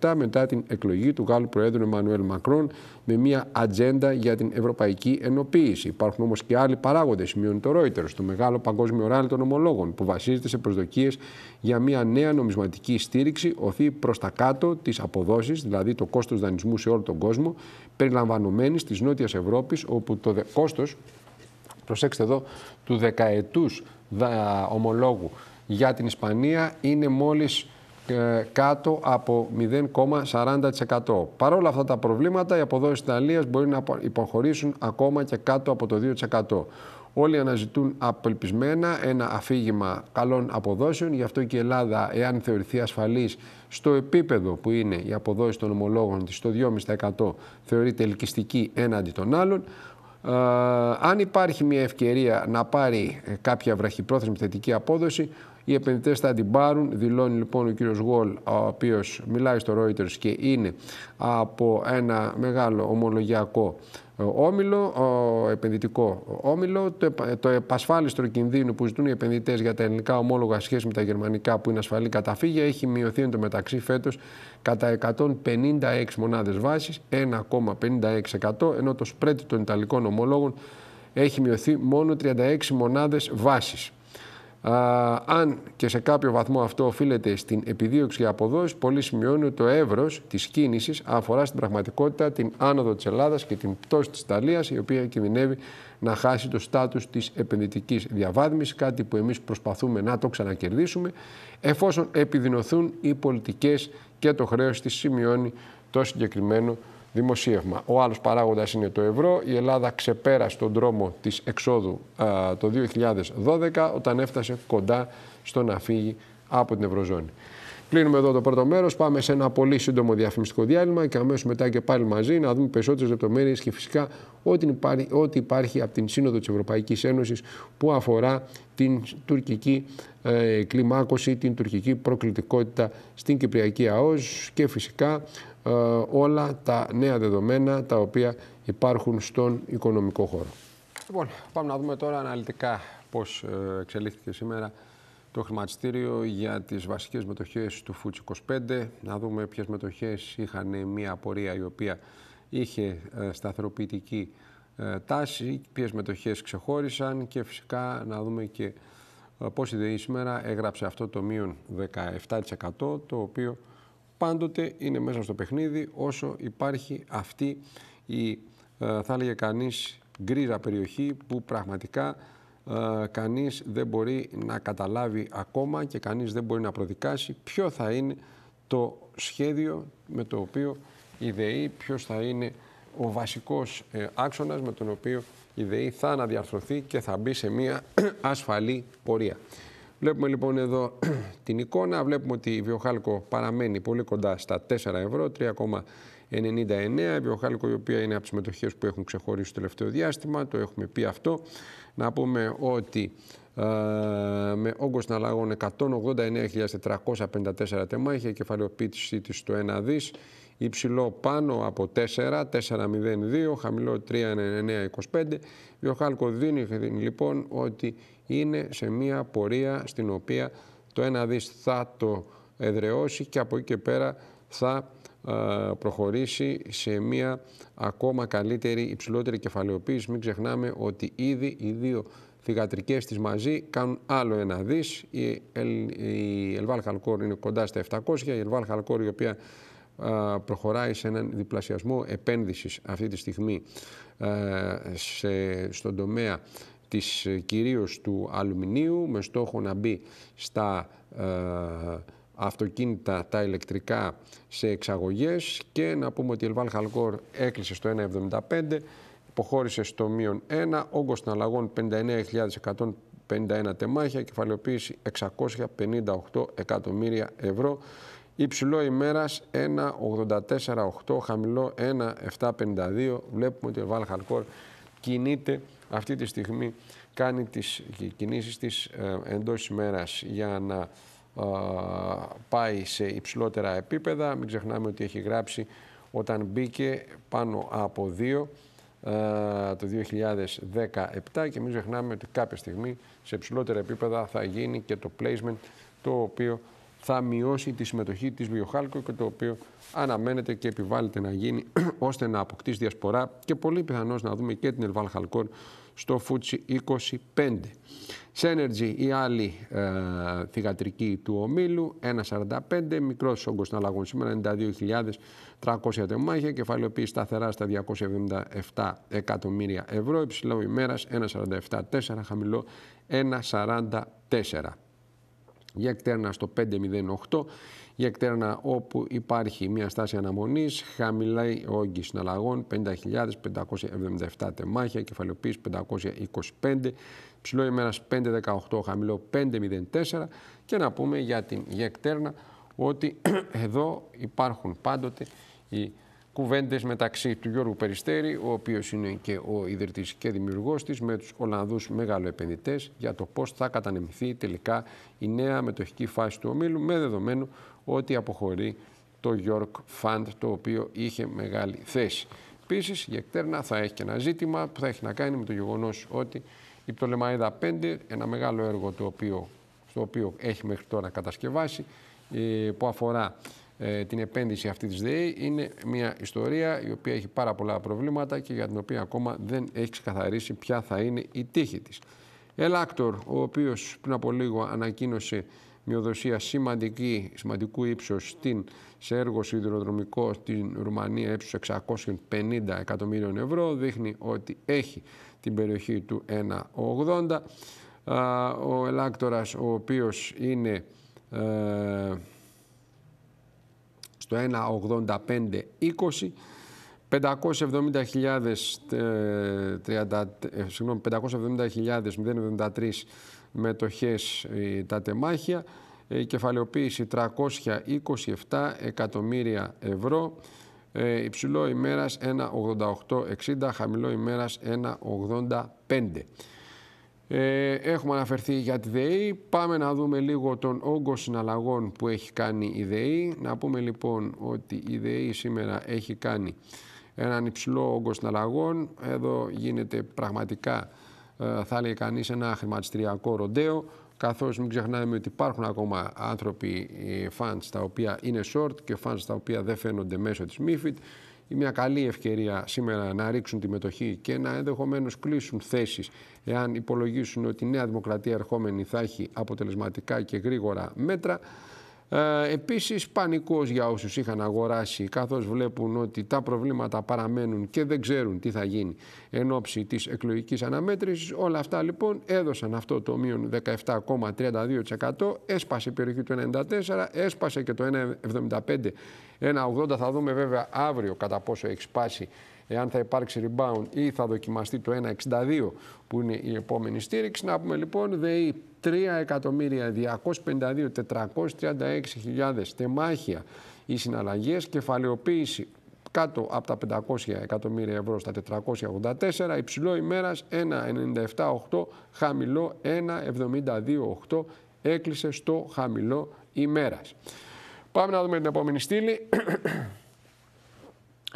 2017 μετά την εκλογή του Γάλλου Προέδρου Εμμανουέλ Μακρόν με μια ατζέντα για την ευρωπαϊκή ενοποίηση. Υπάρχουν όμως και άλλοι παράγοντες, σημειώνει το Reuters, το μεγάλο παγκόσμιο ράλι των ομολόγων που βασίζεται σε προσδοκίες για μια νέα νομισματική στήριξη, οθεί προς τα κάτω τι αποδόσεις, δηλαδή το κόστος δανεισμού σε όλο τον κόσμο, περιλαμβανομένης της Νότιας Ευρώπης, όπου το κόστος προσέξτε εδώ, του δεκαετούς δα, ομολόγου για την Ισπανία είναι μόλις ε, κάτω από 0,40%. Παρόλα αυτά τα προβλήματα, οι αποδόσεις της Ιταλίας μπορεί να υποχωρήσουν ακόμα και κάτω από το 2%. Όλοι αναζητούν απελπισμένα ένα αφήγημα καλών αποδόσεων. Γι' αυτό και η Ελλάδα, εάν θεωρηθεί ασφαλής στο επίπεδο που είναι η αποδόση των ομολόγων της, στο 2,5% θεωρείται ελκυστική έναντι των άλλων. Ε, αν υπάρχει μια ευκαιρία να πάρει ε, κάποια βραχυπρόθεσμη θετική απόδοση, οι επενδυτές θα την πάρουν. Δηλώνει λοιπόν ο κύριος Γουόλ, ο οποίος μιλάει στο Reuters και είναι από ένα μεγάλο ομολογιακό ε, όμιλο, επενδυτικό όμιλο, το, το επασφάλιστο κινδύνου που ζητούν οι επενδυτές για τα ελληνικά ομόλογα σχέση με τα γερμανικά που είναι ασφαλή καταφύγια έχει μειωθεί εντωμεταξύ μεταξύ φέτος κατά 156 μονάδες βάσης, 1,56% ενώ το spread των Ιταλικών ομολόγων έχει μειωθεί μόνο 36 μονάδες βάσης αν και σε κάποιο βαθμό αυτό οφείλεται στην επιδίωξη για αποδόσεις, πολλοί σημειώνουν ότι το εύρος της κίνησης αφορά στην πραγματικότητα την άνοδο της Ελλάδας και την πτώση της Ιταλίας, η οποία κινδυνεύει να χάσει το στάτους της επενδυτικής διαβάθμισης, κάτι που εμείς προσπαθούμε να το ξανακερδίσουμε, εφόσον επιδεινωθούν οι πολιτικές και το χρέος της σημειώνει το συγκεκριμένο δημοσίευμα. Ο άλλος παράγοντας είναι το ευρώ. Η Ελλάδα ξεπέρασε τον δρόμο της εξόδου το 2012 όταν έφτασε κοντά στο να φύγει από την Ευρωζώνη. Κλείνουμε εδώ το πρώτο μέρος. πάμε σε ένα πολύ σύντομο διαφημιστικό διάλειμμα και αμέσως μετά και πάλι μαζί να δούμε περισσότερες λεπτομέρειες και φυσικά ό,τι υπάρχει, υπάρχει από την Σύνοδο της Ευρωπαϊκής Ένωσης που αφορά την τουρκική ε, κλιμάκωση, την τουρκική προκλητικότητα στην Κυπριακή ΑΟΣ και φυσικά ε, όλα τα νέα δεδομένα τα οποία υπάρχουν στον οικονομικό χώρο. Λοιπόν, πάμε να δούμε τώρα αναλυτικά πώς ε, εξελίχθηκε σήμερα το χρηματιστήριο για τις βασικές μετοχές του FUTS 25. Να δούμε ποιες μετοχές είχαν μια απορία η οποία είχε ε, σταθεροποιητική τάση, ποιες μετοχές ξεχώρισαν και φυσικά να δούμε και πώς η ΔΕΗ σήμερα έγραψε αυτό το μείον 17% το οποίο πάντοτε είναι μέσα στο παιχνίδι όσο υπάρχει αυτή η, ε, θα έλεγε κανείς, γκρίζα περιοχή που πραγματικά ε, κανείς δεν μπορεί να καταλάβει ακόμα και κανείς δεν μπορεί να προδικάσει ποιο θα είναι το σχέδιο με το οποίο η ΔΕΗ, ποιος θα είναι ο βασικός ε, άξονας με τον οποίο η ΔΕΗ θα αναδιαρθρωθεί και θα μπει σε μια (clears throat) ασφαλή πορεία. Βλέπουμε λοιπόν εδώ (clears throat) την εικόνα. Βλέπουμε ότι η Βιοχάλκο παραμένει πολύ κοντά στα 4 ευρώ, 3,99. Η Βιοχάλκο η οποία είναι από τις μετοχέ που έχουν ξεχωρίσει το τελευταίο διάστημα, το έχουμε πει αυτό. Να πούμε ότι ε, με όγκος συναλλαγών 189.454 τεμάχια, η κεφαλαιοποίησή της στο 1 δις. Υψηλό πάνω από 4, 4-0-2, χαμηλό Ο Χάλκο δίνει λοιπόν ότι είναι σε μία πορεία στην οποία το ένα δις θα το εδρεώσει και από εκεί και πέρα θα προχωρήσει σε μία ακόμα καλύτερη υψηλότερη κεφαλαιοποίηση. Μην ξεχνάμε ότι ήδη οι δύο θυγατρικές της μαζί κάνουν άλλο ένα δις. Η, η Ελβάλ Χαλκόρ είναι κοντά στα 700, η Ελβάλ Χαλκόρ η οποία προχωράει σε έναν διπλασιασμό επένδυσης αυτή τη στιγμή στον τομέα της ε, κυρίως του αλουμινίου με στόχο να μπει στα ε, αυτοκίνητα τα ηλεκτρικά σε εξαγωγές και να πούμε ότι η Ελβάλ Χαλκόρ έκλεισε στο 1,75 υποχώρησε στο μείον 1, όγκος των αλλαγών 59.151 τεμάχια, κεφαλαιοποίηση 658 εκατομμύρια ευρώ. Υψηλό ημέρας 1,848, χαμηλό 1,752. Βλέπουμε ότι ο Βάλ κινείται αυτή τη στιγμή, κάνει τις κινήσεις της εντό εντός για να ε, πάει σε υψηλότερα επίπεδα. Μην ξεχνάμε ότι έχει γράψει όταν μπήκε πάνω από 2 ε, το 2017 και μην ξεχνάμε ότι κάποια στιγμή σε υψηλότερα επίπεδα θα γίνει και το placement το οποίο θα μειώσει τη συμμετοχή της Βιοχάλκο και το οποίο αναμένεται και επιβάλλεται να γίνει (clears throat) ώστε να αποκτήσει διασπορά και πολύ πιθανώς να δούμε και την Ελβάλ Χαλκόρ στο Φούτσι 25. Σένεργη η άλλη ε, θηγατρική του ομίλου 1,45, μικρός όγκος των αλλαγών σήμερα 92.300 τεμάχια, κεφαλαιοποίηση σταθερά στα 277 εκατομμύρια ευρώ, υψηλό ημέρας 1,47,4, χαμηλό 1,44. Για εκτέρνα στο 508, για εκτέρνα όπου υπάρχει μια στάση αναμονής, χαμηλάει όγκης συναλλαγών 50.577 τεμάχια, κεφαλαιοποίηση 525, ψηλό ημέρας 518, χαμηλό 504 και να πούμε για την γεκτέρνα ότι (clears throat) εδώ υπάρχουν πάντοτε οι κουβέντες μεταξύ του Γιώργου Περιστέρη, ο οποίος είναι και ο ιδρυτής και δημιουργός της, με τους Ολλανδούς μεγαλοεπενδυτές για το πώς θα κατανεμηθεί τελικά η νέα μετοχική φάση του ομίλου, με δεδομένο ότι αποχωρεί το York Fund, το οποίο είχε μεγάλη θέση. Επίσης, η Εκτέρνα θα έχει και ένα ζήτημα που θα έχει να κάνει με το γεγονός ότι η Πτολεμαίδα 5, ένα μεγάλο έργο το οποίο, στο οποίο έχει μέχρι τώρα κατασκευάσει, ε, που αφορά ε, την επένδυση αυτής της ΔΕΗ. Είναι μια ιστορία η οποία έχει πάρα πολλά προβλήματα και για την οποία ακόμα δεν έχει ξεκαθαρίσει ποια θα είναι η τύχη της. Ελάκτορ, ο οποίος πριν από λίγο ανακοίνωσε μειοδοσία σημαντική, σημαντικού ύψους στην, σε έργο σιδηροδρομικό στην Ρουμανία ύψους 650 εκατομμύριων ευρώ, δείχνει ότι έχει την περιοχή του 1,80. Ο Ελάκτορας, ο οποίος είναι... Ε, στο 1,8520. 570.073 μετοχές τα τεμάχια, ε, κεφαλαιοποίηση 327 εκατομμύρια ευρώ, ε, υψηλό ημέρας 1,8860, χαμηλό ημέρας 1,85. Ε, έχουμε αναφερθεί για τη ΔΕΗ. Πάμε να δούμε λίγο τον όγκο συναλλαγών που έχει κάνει η ΔΕΗ. Να πούμε λοιπόν ότι η ΔΕΗ σήμερα έχει κάνει έναν υψηλό όγκο συναλλαγών. Εδώ γίνεται πραγματικά, ε, θα λέει κανείς, ένα χρηματιστηριακό ροντέο καθώς μην ξεχνάμε ότι υπάρχουν ακόμα άνθρωποι, φαντς ε, τα οποία είναι short και fans τα οποία δεν φαίνονται μέσω της MIFID ή μια καλή ευκαιρία σήμερα να ρίξουν τη μετοχή και να ενδεχομένως κλείσουν θέσεις εάν υπολογίσουν ότι η Νέα Δημοκρατία ερχόμενη θα έχει αποτελεσματικά και γρήγορα μέτρα. Ε, επίσης πανικός για όσους είχαν αγοράσει καθώς βλέπουν ότι τα προβλήματα παραμένουν και δεν ξέρουν τι θα γίνει εν ώψη της εκλογικής αναμέτρησης. Όλα αυτά λοιπόν έδωσαν αυτό το μείον 17,32%, έσπασε η περιοχή του 94, έσπασε και το 1,75, 1,80 θα δούμε βέβαια αύριο κατά πόσο έχει σπάσει εάν θα υπάρξει rebound ή θα δοκιμαστεί το 1,62 που είναι η επόμενη στήριξη. Να πούμε λοιπόν ΔΕΗ 3.252.436.000 τεμάχια οι συναλλαγές, κεφαλαιοποίηση κάτω από τα 500 εκατομμύρια ευρώ στα 484, υψηλό ημέρας 1,97,8, χαμηλό 1,72,8, έκλεισε στο χαμηλό ημέρας. Πάμε να δούμε την επόμενη στήλη.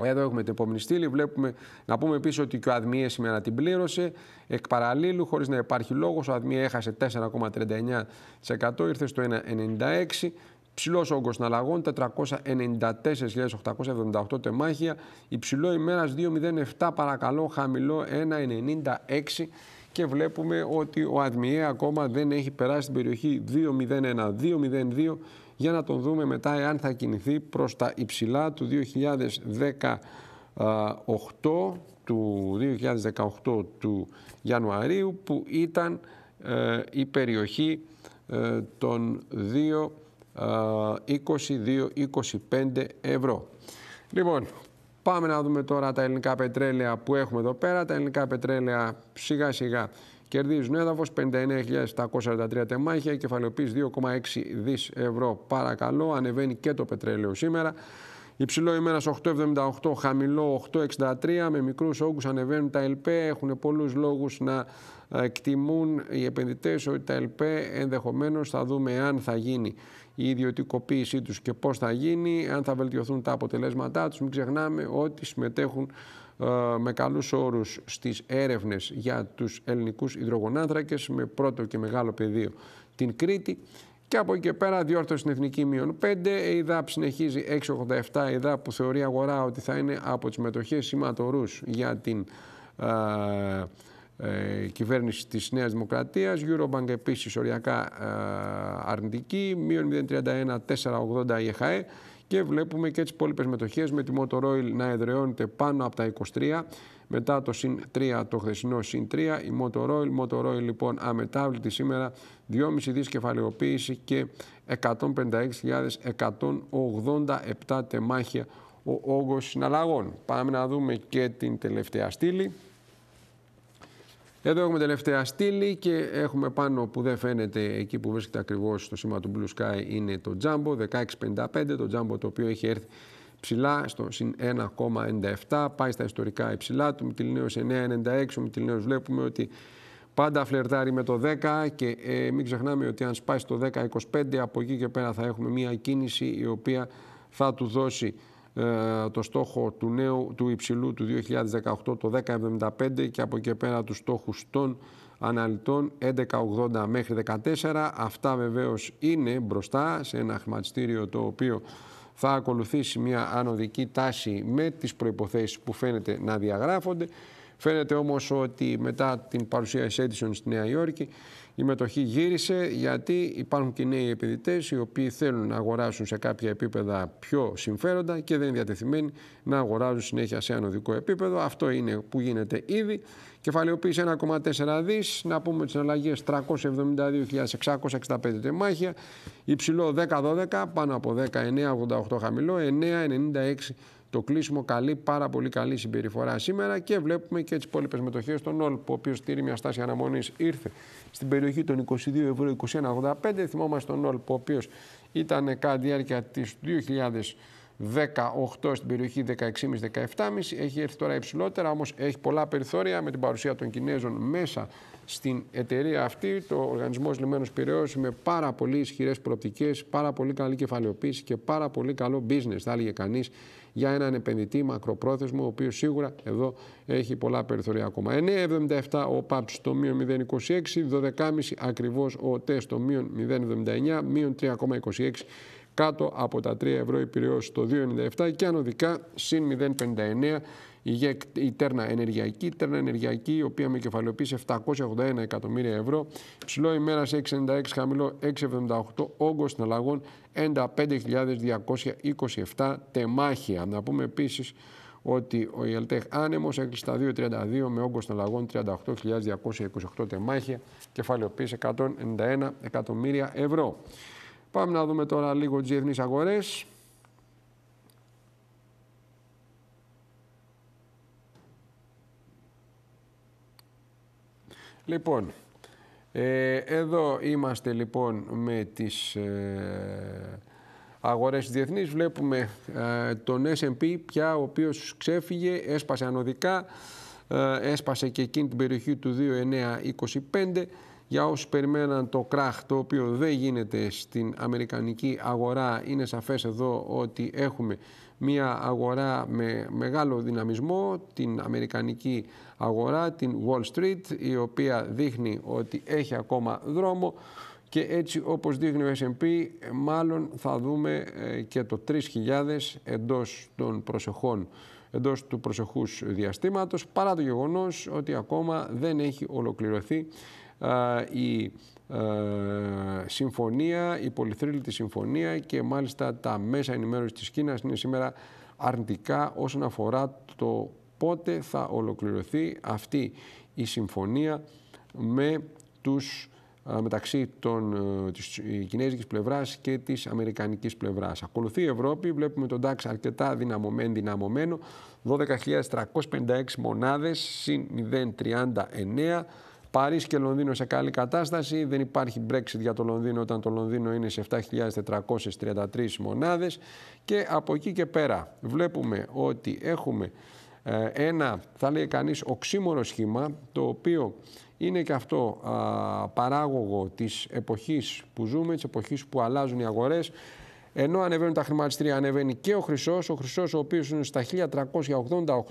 Εδώ έχουμε την επόμενη στήλη. Βλέπουμε να πούμε επίσης ότι και ο Αδμιέ σήμερα την πλήρωσε. Εκ παραλίλου, χωρίς να υπάρχει λόγος, ο Αδμιέ έχασε 4,39%, ήρθε στο 1,96%. Ψηλός όγκος συναλλαγών, 494.878 τεμάχια. Υψηλό ημέρα 2,07 παρακαλώ, χαμηλό 1,96. Και βλέπουμε ότι ο Αδμιέ ακόμα δεν έχει περάσει την περιοχή 2,01, 2,02 για να τον δούμε μετά εάν θα κινηθεί προς τα υψηλά του 2018 του 2018 του Ιανουαρίου που ήταν ε, η περιοχή ε, των 22-25 ε, ευρώ. Λοιπόν, πάμε να δούμε τώρα τα ελληνικά πετρέλαια που έχουμε εδώ πέρα. Τα ελληνικά πετρέλαια σιγά σιγά Κερδίζουν έδαφος 59.743 τεμάχια, κεφαλαιοποίηση 2,6 δις ευρώ. Παρακαλώ, ανεβαίνει και το πετρέλαιο σήμερα. Υψηλό ημέρας 8,78, χαμηλό 8,63. Με μικρούς όγκους ανεβαίνουν τα ΕΛΠΕ. Έχουν πολλούς λόγους να ε, εκτιμούν οι επενδυτές ότι τα ΕΛΠΕ ενδεχομένως θα δούμε αν θα γίνει η ιδιωτικοποίησή τους και πώς θα γίνει, αν θα βελτιωθούν τα αποτελέσματά τους. Μην ξεχνάμε ότι συμμετέχουν ε, με καλούς όρους στις έρευνες για τους ελληνικούς υδρογονάνθρακες με πρώτο και μεγάλο πεδίο την Κρήτη. Και από εκεί και πέρα διόρθωση στην εθνική μείον 5. Η ΕΙΔΑΠ συνεχίζει 6,87. Η ΕΙΔΑΠ που θεωρεί αγορά ότι θα είναι από τις μετοχές σηματορούς για την ε, ε, κυβέρνηση της Νέας Δημοκρατίας. Eurobank επίσης οριακά ε, αρνητική. Μείον 0,31, 4,80 η ΕΧΑΕ. Και βλέπουμε και τις υπόλοιπες μετοχές με τη Motor Oil να εδραιώνεται πάνω από τα 23. Μετά το συν 3, το χθεσινό συν 3, η Motor Oil. λοιπόν αμετάβλητη σήμερα, 2,5 δις κεφαλαιοποίηση και 156.187 τεμάχια ο όγκος συναλλαγών. Πάμε να δούμε και την τελευταία στήλη. Εδώ έχουμε τελευταία στήλη και έχουμε πάνω που δεν φαίνεται εκεί που βρίσκεται ακριβώς το σήμα του Blue Sky είναι το Jumbo 1655, το Jumbo το οποίο έχει έρθει ψηλά στο 1,97, πάει στα ιστορικά υψηλά του, Μητυλινέος 9,96, ο Μητυλινέος βλέπουμε ότι πάντα φλερτάρει με το 10 και ε, μην ξεχνάμε ότι αν σπάσει το 10,25 από εκεί και πέρα θα έχουμε μια κίνηση η οποία θα του δώσει ε, το στόχο του, νέου, του υψηλού του 2018 το 10,75 και από εκεί πέρα τους στόχους των αναλυτών 11,80 μέχρι 14. Αυτά βεβαίως είναι μπροστά σε ένα χρηματιστήριο το οποίο θα ακολουθήσει μια ανωδική τάση με τις προϋποθέσεις που φαίνεται να διαγράφονται. Φαίνεται όμως ότι μετά την παρουσία Edison στη Νέα Υόρκη η μετοχή γύρισε γιατί υπάρχουν και νέοι επενδυτές οι οποίοι θέλουν να αγοράσουν σε κάποια επίπεδα πιο συμφέροντα και δεν είναι διατεθειμένοι να αγοράζουν συνέχεια σε ανωδικό επίπεδο. Αυτό είναι που γίνεται ήδη. Κεφαλαιοποίηση 1,4 δις. Να πούμε τι αλλαγέ 372.665 τεμάχια. Υψηλό 10-12, πάνω 10 10-9-88 χαμηλό, 9-96 το κλείσιμο καλή, πάρα πολύ καλή συμπεριφορά σήμερα και βλέπουμε και τις υπόλοιπες μετοχές των που ο οποίος στείλει μια στάση αναμονής, ήρθε στην περιοχή των 22 ευρώ 21,85. Θυμόμαστε τον που ο οποίος ήταν κατά τη διάρκεια της 2018 στην περιοχή 16,5-17,5. Έχει έρθει τώρα υψηλότερα, όμως έχει πολλά περιθώρια με την παρουσία των Κινέζων μέσα στην εταιρεία αυτή, το Οργανισμός Λιμένος Πυραιός, με πάρα πολύ ισχυρές προοπτικές, πάρα πολύ καλή κεφαλαιοποίηση και πάρα πολύ καλό business, θα έλεγε κανείς, για έναν επενδυτή μακροπρόθεσμο, ο οποίος σίγουρα εδώ έχει πολλά περιθωρία ακόμα. 9,77 ο ΠΑΠ το μείον 0,26, 12,5 ακριβώς ο ΤΕ στο μείον 0,79, μείον 3,26 κάτω από τα 3 ευρώ η το το 2,97 και ανωδικά συν 0,59 η Τέρνα Ενεργειακή, η Τέρνα Ενεργειακή η οποία με κεφαλαιοποίησε 781 εκατομμύρια ευρώ, ψηλό ημέρας σε 6,96, χαμηλό 6,78, όγκος συναλλαγών 95.227 τεμάχια. Να πούμε επίσης ότι ο Ιελτέχ άνεμος έκλεισε τα 2,32 με όγκος συναλλαγών 38.228 τεμάχια, κεφαλαιοποίησε 191 εκατομμύρια ευρώ. Πάμε να δούμε τώρα λίγο τις διεθνείς αγορές. Λοιπόν, ε, εδώ είμαστε λοιπόν με τις ε, αγορές Διεθνής. Βλέπουμε ε, τον S&P πια ο οποίος ξέφυγε, έσπασε ανωδικά, ε, έσπασε και εκείνη την περιοχή του 2.925 για όσους περιμέναν το κράχ το οποίο δεν γίνεται στην αμερικανική αγορά είναι σαφές εδώ ότι έχουμε μια αγορά με μεγάλο δυναμισμό, την αμερικανική αγορά, την Wall Street, η οποία δείχνει ότι έχει ακόμα δρόμο και έτσι όπως δείχνει ο S&P μάλλον θα δούμε ε, και το 3.000 εντός των προσεχών εντός του προσεχούς διαστήματος παρά το γεγονός ότι ακόμα δεν έχει ολοκληρωθεί ε, η ε, συμφωνία, η πολυθρύλητη συμφωνία και μάλιστα τα μέσα ενημέρωσης της Κίνας είναι σήμερα αρνητικά όσον αφορά το πότε θα ολοκληρωθεί αυτή η συμφωνία με τους ε, μεταξύ των, ε, της κινέζικης πλευράς και της αμερικανικής πλευράς. Ακολουθεί η Ευρώπη, βλέπουμε τον DAX αρκετά δυναμωμένο, δυναμωμένο 12.356 μονάδες, συν 0,39 Παρίσι και Λονδίνο σε καλή κατάσταση. Δεν υπάρχει Brexit για το Λονδίνο όταν το Λονδίνο είναι σε 7.433 μονάδες. Και από εκεί και πέρα βλέπουμε ότι έχουμε ε, ένα, θα λέει κανείς, οξύμορο σχήμα, το οποίο είναι και αυτό παράγωγο της εποχής που ζούμε, της εποχής που αλλάζουν οι αγορές. Ενώ ανεβαίνουν τα χρηματιστήρια, ανεβαίνει και ο χρυσός, Ο χρυσός ο οποίος είναι στα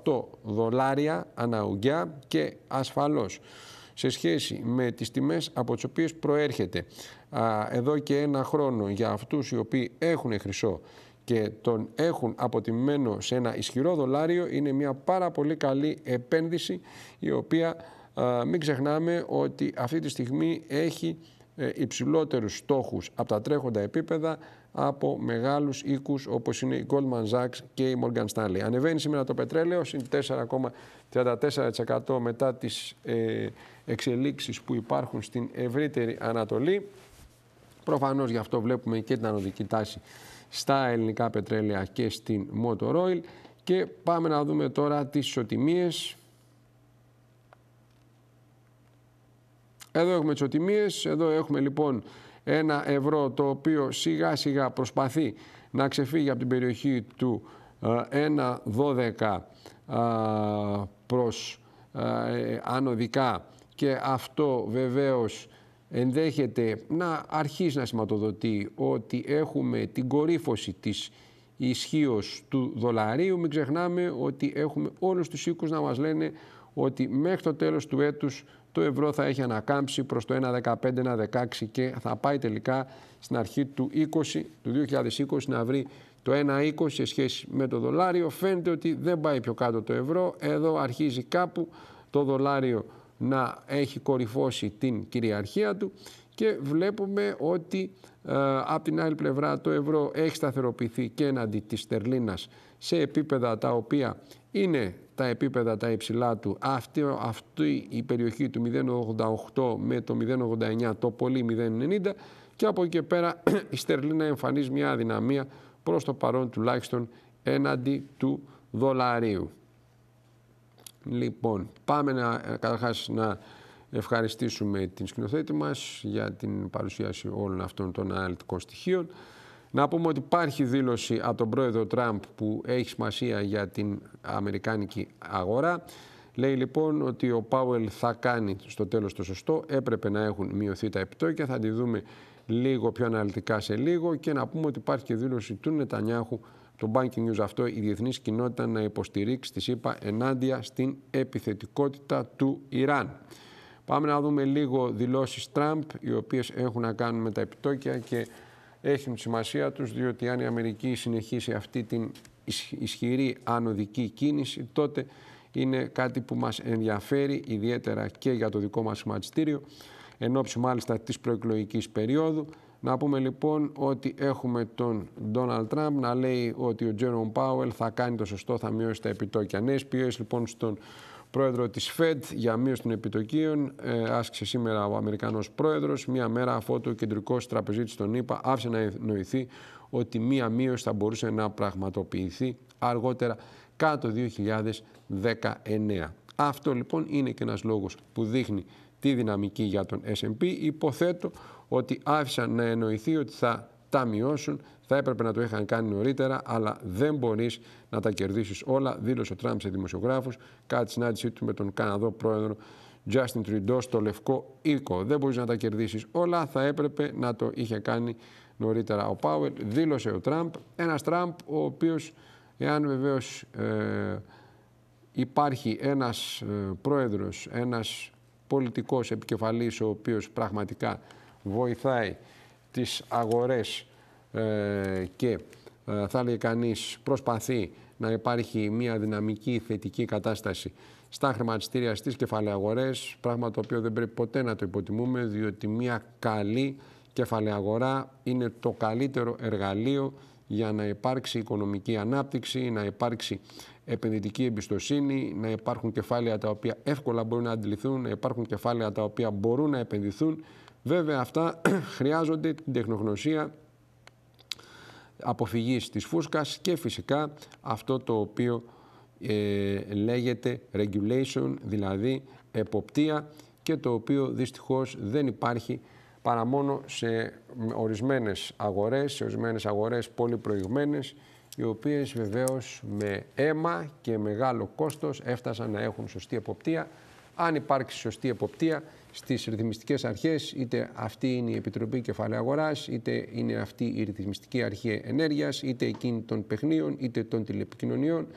1388 δολάρια ουγγιά και ασφαλώς σε σχέση με τις τιμές από τις οποίες προέρχεται α, εδώ και ένα χρόνο για αυτούς οι οποίοι έχουν χρυσό και τον έχουν αποτιμημένο σε ένα ισχυρό δολάριο είναι μια πάρα πολύ καλή επένδυση η οποία μην ξεχνάμε ότι αυτή τη στιγμή έχει ε, υψηλότερους στόχους από τα τρέχοντα επίπεδα από μεγάλους οίκους όπως είναι η Goldman Sachs και η Morgan Stanley. Ανεβαίνει σήμερα το πετρέλαιο, συν 4,34% μετά τις ε, εξελίξεις που υπάρχουν στην ευρύτερη Ανατολή. Προφανώς γι' αυτό βλέπουμε και την ανωδική τάση στα ελληνικά πετρέλαια και στην Motor Oil. Και πάμε να δούμε τώρα τις ισοτιμίες. Εδώ έχουμε τις ισοτιμίες, εδώ έχουμε λοιπόν ένα ευρώ το οποίο σιγά σιγά προσπαθεί να ξεφύγει από την περιοχή του 1,12 ε, ε, προς ε, ανωδικά και αυτό βεβαίως ενδέχεται να αρχίσει να σηματοδοτεί ότι έχουμε την κορύφωση της ισχύως του δολαρίου. Μην ξεχνάμε ότι έχουμε όλους τους οίκους να μας λένε ότι μέχρι το τέλος του έτους το ευρώ θα έχει ανακάμψει προς το 1,15-1,16 και θα πάει τελικά στην αρχή του, 20, του 2020 να βρει το 1,20 σε σχέση με το δολάριο. Φαίνεται ότι δεν πάει πιο κάτω το ευρώ. Εδώ αρχίζει κάπου το δολάριο να έχει κορυφώσει την κυριαρχία του και βλέπουμε ότι ε, από την άλλη πλευρά το ευρώ έχει σταθεροποιηθεί και έναντι της Στερλίνας σε επίπεδα τα οποία είναι τα επίπεδα τα υψηλά του. Αυτή, αυτή η περιοχή του 0,88 με το 0,89 το πολύ 0,90 και από εκεί και πέρα (clears throat) η Στερλίνα εμφανίζει μια αδυναμία προς το παρόν τουλάχιστον έναντι του δολαρίου. Λοιπόν, πάμε να, ε, καταρχάς να ευχαριστήσουμε την σκηνοθέτη μας για την παρουσίαση όλων αυτών των αναλυτικών στοιχείων. Να πούμε ότι υπάρχει δήλωση από τον πρόεδρο Τραμπ που έχει σημασία για την αμερικάνικη αγορά. Λέει λοιπόν ότι ο Πάουελ θα κάνει στο τέλος το σωστό, έπρεπε να έχουν μειωθεί τα επιτόκια, θα τη δούμε λίγο πιο αναλυτικά σε λίγο και να πούμε ότι υπάρχει και δήλωση του Νετανιάχου το Banking News αυτό η διεθνής κοινότητα να υποστηρίξει της ΣΥΠΑ ενάντια στην επιθετικότητα του Ιράν. Πάμε να δούμε λίγο δηλώσεις Τραμπ, οι οποίες έχουν να κάνουν με τα επιτόκια και έχουν σημασία τους, διότι αν η Αμερική συνεχίσει αυτή την ισχυρή ανωδική κίνηση, τότε είναι κάτι που μας ενδιαφέρει ιδιαίτερα και για το δικό μας χρηματιστήριο, εν μάλιστα της προεκλογικής περίοδου. Να πούμε λοιπόν ότι έχουμε τον Ντόναλτ Τραμπ να λέει ότι ο Τζέρον Πάουελ θα κάνει το σωστό, θα μειώσει τα επιτόκια. Νέε ναι, πιέσει λοιπόν στον πρόεδρο της Fed για μείωση των επιτοκίων ε, άσκησε σήμερα ο Αμερικανός πρόεδρος μία μέρα αφού το κεντρικό τραπεζίτης τον ΗΠΑ άφησε να εννοηθεί ότι μία μείωση θα μπορούσε να πραγματοποιηθεί αργότερα κάτω 2019. Αυτό λοιπόν είναι και ένας λόγος που δείχνει τη δυναμική για τον S&P. Υποθέτω ότι άφησαν να εννοηθεί ότι θα τα μειώσουν. Θα έπρεπε να το είχαν κάνει νωρίτερα, αλλά δεν μπορείς να τα κερδίσεις όλα, δήλωσε ο Τραμπ σε δημοσιογράφους κατά τη συνάντησή του με τον Καναδό πρόεδρο Justin Trudeau στο Λευκό Οίκο. Δεν μπορείς να τα κερδίσεις όλα, θα έπρεπε να το είχε κάνει νωρίτερα ο Πάουελ. Δήλωσε ο Τραμπ. Ένας Τραμπ ο οποίος, εάν βεβαίως ε, υπάρχει ένας ε, πρόεδρος, ένας πολιτικός επικεφαλής ο οποίος πραγματικά βοηθάει τις αγορές ε, και ε, θα λέει κανείς προσπαθεί να υπάρχει μια δυναμική θετική κατάσταση στα χρηματιστήρια, στις κεφαλαιαγορές, πράγμα το οποίο δεν πρέπει ποτέ να το υποτιμούμε, διότι μια καλή κεφαλαιαγορά είναι το καλύτερο εργαλείο για να υπάρξει οικονομική ανάπτυξη, να υπάρξει επενδυτική εμπιστοσύνη, να υπάρχουν κεφάλαια τα οποία εύκολα μπορούν να αντιληφθούν, να υπάρχουν κεφάλαια τα οποία μπορούν να επενδυθούν Βέβαια αυτά (clears throat) χρειάζονται την τεχνογνωσία αποφυγής της φούσκας και φυσικά αυτό το οποίο ε, λέγεται regulation, δηλαδή εποπτεία και το οποίο δυστυχώς δεν υπάρχει παρά μόνο σε ορισμένες αγορές, σε ορισμένες αγορές πολύ προηγμένες, οι οποίες βεβαίως με αίμα και μεγάλο κόστος έφτασαν να έχουν σωστή εποπτεία αν υπάρξει σωστή εποπτεία στις ρυθμιστικές αρχές, είτε αυτή είναι η Επιτροπή Κεφαλαίου Αγοράς, είτε είναι αυτή η Ρυθμιστική Αρχή Ενέργειας, είτε εκείνη των παιχνίων, είτε των τηλεπικοινωνιών,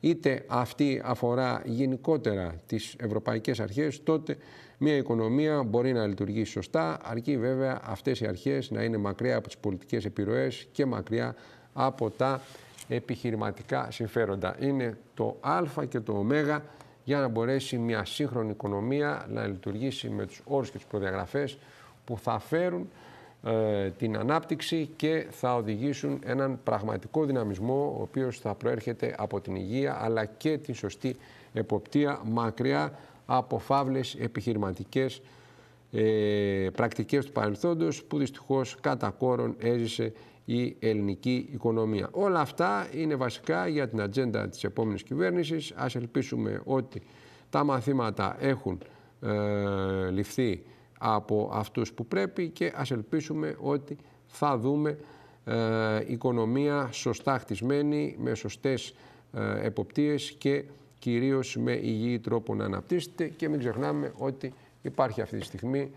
είτε αυτή αφορά γενικότερα τις ευρωπαϊκές αρχές, τότε μια οικονομία μπορεί να λειτουργήσει σωστά, αρκεί βέβαια αυτές οι αρχές να είναι μακριά από τις πολιτικές επιρροές και μακριά από τα επιχειρηματικά συμφέροντα. Είναι το α και το ω για να μπορέσει μια σύγχρονη οικονομία να λειτουργήσει με τους όρους και τις προδιαγραφές που θα φέρουν ε, την ανάπτυξη και θα οδηγήσουν έναν πραγματικό δυναμισμό ο οποίος θα προέρχεται από την υγεία αλλά και την σωστή εποπτεία μακριά από φαύλες επιχειρηματικές ε, πρακτικές του παρελθόντος που δυστυχώς κατά κόρον έζησε η ελληνική οικονομία. Όλα αυτά είναι βασικά για την ατζέντα της επόμενης κυβέρνησης. Ας ελπίσουμε ότι τα μαθήματα έχουν ε, ληφθεί από αυτούς που πρέπει και ας ελπίσουμε ότι θα δούμε ε, οικονομία σωστά χτισμένη, με σωστές ε, εποπτείες και κυρίως με υγιή τρόπο να αναπτύσσεται και μην ξεχνάμε ότι υπάρχει αυτή τη στιγμή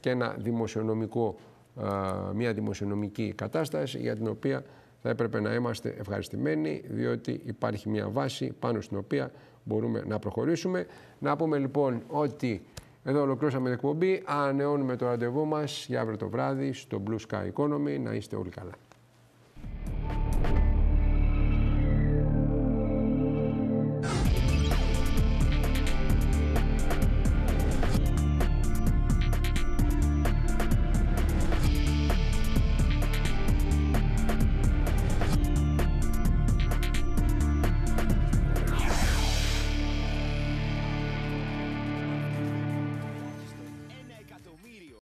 και ένα δημοσιονομικό ε, μια δημοσιονομική κατάσταση για την οποία θα έπρεπε να είμαστε ευχαριστημένοι διότι υπάρχει μια βάση πάνω στην οποία μπορούμε να προχωρήσουμε. Να πούμε λοιπόν ότι εδώ ολοκλήρωσαμε την εκπομπή. Ανεώνουμε το ραντεβού μας για αύριο το βράδυ στο Blue Sky Economy. Να είστε όλοι καλά.